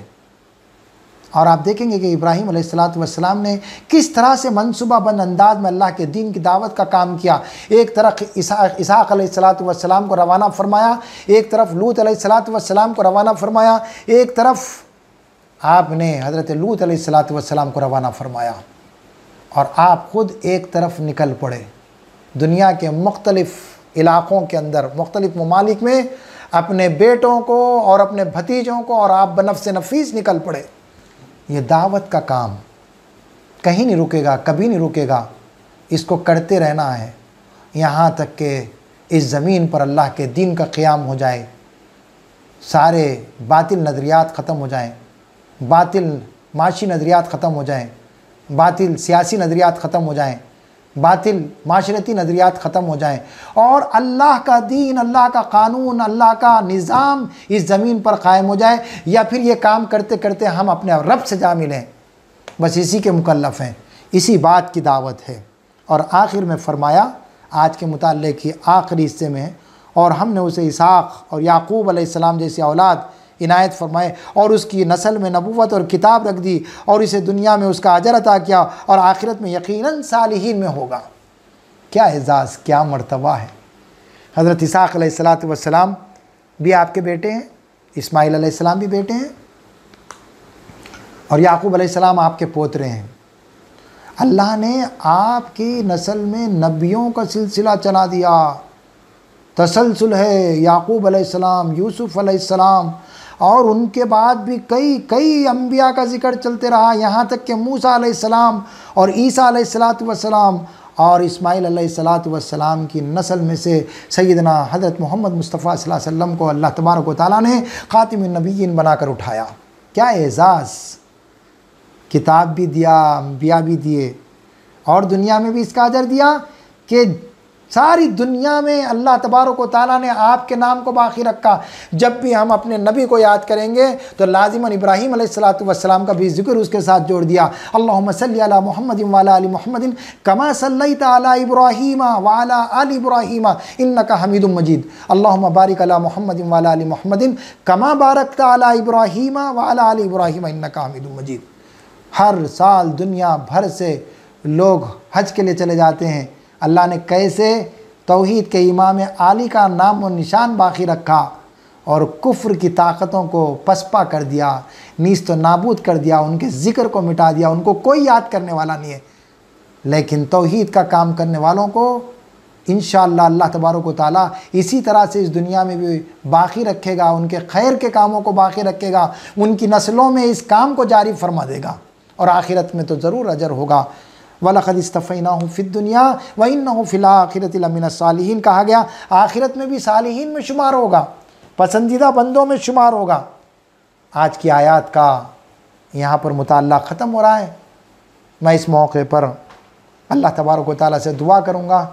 [SPEAKER 1] और आप देखेंगे कि इब्राहिम सलाम ने किस तरह से मनसूबा बंद अंदाज में अल्लाह के दीन की दावत का काम किया एक तरफ इसहाक अलैहिस्सलाम को रवाना फरमाया एक तरफ लूत अलैहिस्सलाम को रवाना फरमाया एक तरफ आपने हज़रत लूत अलैहिस्सलाम को रवाना फरमाया और आप ख़ुद एक तरफ निकल पड़े दुनिया के मुख्तलफ इलाक़ों के अंदर मुख्तलिफ़ ममालिक में अपने बेटों को और अपने भतीजों को और आप बनफ से नफीस निकल पड़े ये दावत का काम कहीं नहीं रुकेगा कभी नहीं रुकेगा इसको करते रहना है यहाँ तक के इस ज़मीन पर अल्लाह के दिन का क़्याम हो जाए सारे बातिल नज़रियात ख़त्म हो जाएं बातिल माशी नज़रियात ख़त्म हो जाएं बातिल सियासी नज़रियात ख़त्म हो जाएं बातिल माशरती नज़रियात ख़त्म हो जाएँ और अल्लाह का दीन अल्लाह का कानून अल्लाह का निज़ाम इस ज़मीन पर कायम हो जाए या फिर ये काम करते करते हम अपने रब से जा मिलें बस इसी के मुकलफ हैं इसी बात की दावत है और आखिर में फ़रमाया आज के मुताले की आखिरी हिस्से में और हमने उसे इसाक़ और याकूब आसमाम जैसी औलाद इनायत फरमाए और उसकी नस्ल में नबूत और किताब रख दी और इसे दुनिया में उसका अजर अता किया और आखिरत में यकीन सालहीन में होगा क्या एजाज़ क्या मरतबा है हज़रत इसाक़ सलाम भी आपके बेटे हैं इस्माईल सलाम भी बेटे हैं और याकूब सलाम आपके पोतरे हैं अल्लाह ने आपकी नस्ल में नबियों का सिलसिला चला दिया तसलसल है याकूब सलाम यूसुफ़ सलाम और उनके बाद भी कई कई अम्बिया का जिक्र चलते रहा यहाँ तक कि मूसा और ईसा सलाम और इसमाइल सलाम की नस्ल में से सैदना हज़रत मोहम्मद मुस्तफ़ा वसम को अल्लाह तबारक ताली ने ख़ातिम नबीन बनाकर उठाया क्या एज़ाज़ किताब भी दिया अम्बिया भी दिए और दुनिया में भी इसका अजर दिया कि सारी दुनिया में अल्लाह तबारक ताली ने आपके नाम को बाकी रखा जब भी हम अपने नबी को याद करेंगे तो लाजिमन इब्राहिम सलाम का भी जिक्र उसके साथ जोड़ दिया अल्लाह सल मोहम्मद वाला अली कमा सल्ली तब्राहीमा वाला अली इब्राहीमा इन का हमीद मजीद अल्लाह बारिक अला मोहम्मद वाला अली कमा बारक तला इब्राहिम वाला अली इन का हमीद मजीद हर साल दुनिया भर से लोग हज के लिए चले जाते हैं अल्लाह ने कैसे तोहद के इमाम आली का नाम व निशान बाकी रखा और कुफ्र की ताकतों को पसपा कर दिया नीस तो नाबूद कर दिया उनके ज़िक्र को मिटा दिया उनको कोई याद करने वाला नहीं है लेकिन तोहद का काम करने वालों को इन अल्लाह तबारक ताली इसी तरह से इस दुनिया में भी बाकी रखेगा उनके खैर के कामों को बाकी रखेगा उनकी नस्लों में इस काम को जारी फरमा देगा और आखिरत में तो ज़रूर अजर होगा वलखदस्तफ़ीना हूँ फ़िर दुनिया व इन फ़िला आखिरत लमिन सालहीन कहा गया आखिरत में भी सालहीन में शुमार होगा पसंदीदा बंदों में शुमार होगा आज की आयात का यहाँ पर मुताल ख़त्म हो रहा है मैं इस मौके पर अल्लाह तबारक ताली से दुआ करूँगा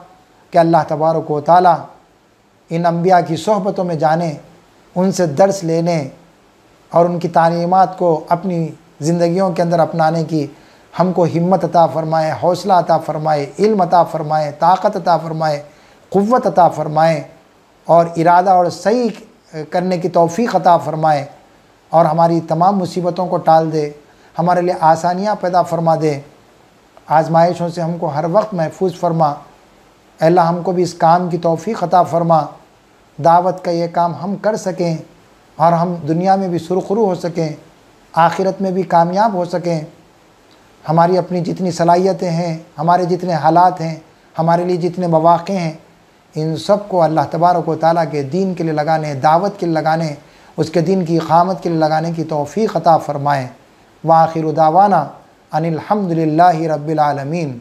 [SPEAKER 1] कि अल्लाह तबारक ताली इन अम्बिया की सहबतों में जाने उनसे दर्श लेने और उनकी तालीमत को अपनी ज़िंदगियों के अंदर अपनाने की हमको हिम्मत अता फ़रमाए हौसला अता फ़रमाए इल्म अता फ़रमाए ताकत अता फ़रमाए क़वत अता फ़रमाए और इरादा और सही करने की तोफ़ी अता फ़रमाए और हमारी तमाम मुसीबतों को टाल दे हमारे लिए आसानियाँ पैदा फरमा दे आजमाइशों से हमको हर वक्त महफूज फरमा अल्लाह हमको भी इस काम की तोफ़ी अता फ़रमा दावत का ये काम हम कर सकें और हम दुनिया में भी सुरखरू हो सकें आखिरत में भी कामयाब हो सकें हमारी अपनी जितनी सलाहियतें हैं हमारे जितने हालात हैं हमारे लिए जितने मौाक़े हैं इन सब को अल्लाह तबारक व ताली के दीन के लिए लगाने दावत के लिए लगाने उसके दिन की खामत के लिए लगाने की तोफ़ी ख़ता फ़रमाएँ वाखिर उदावाना अनिलहमदिल्ला रबालमीन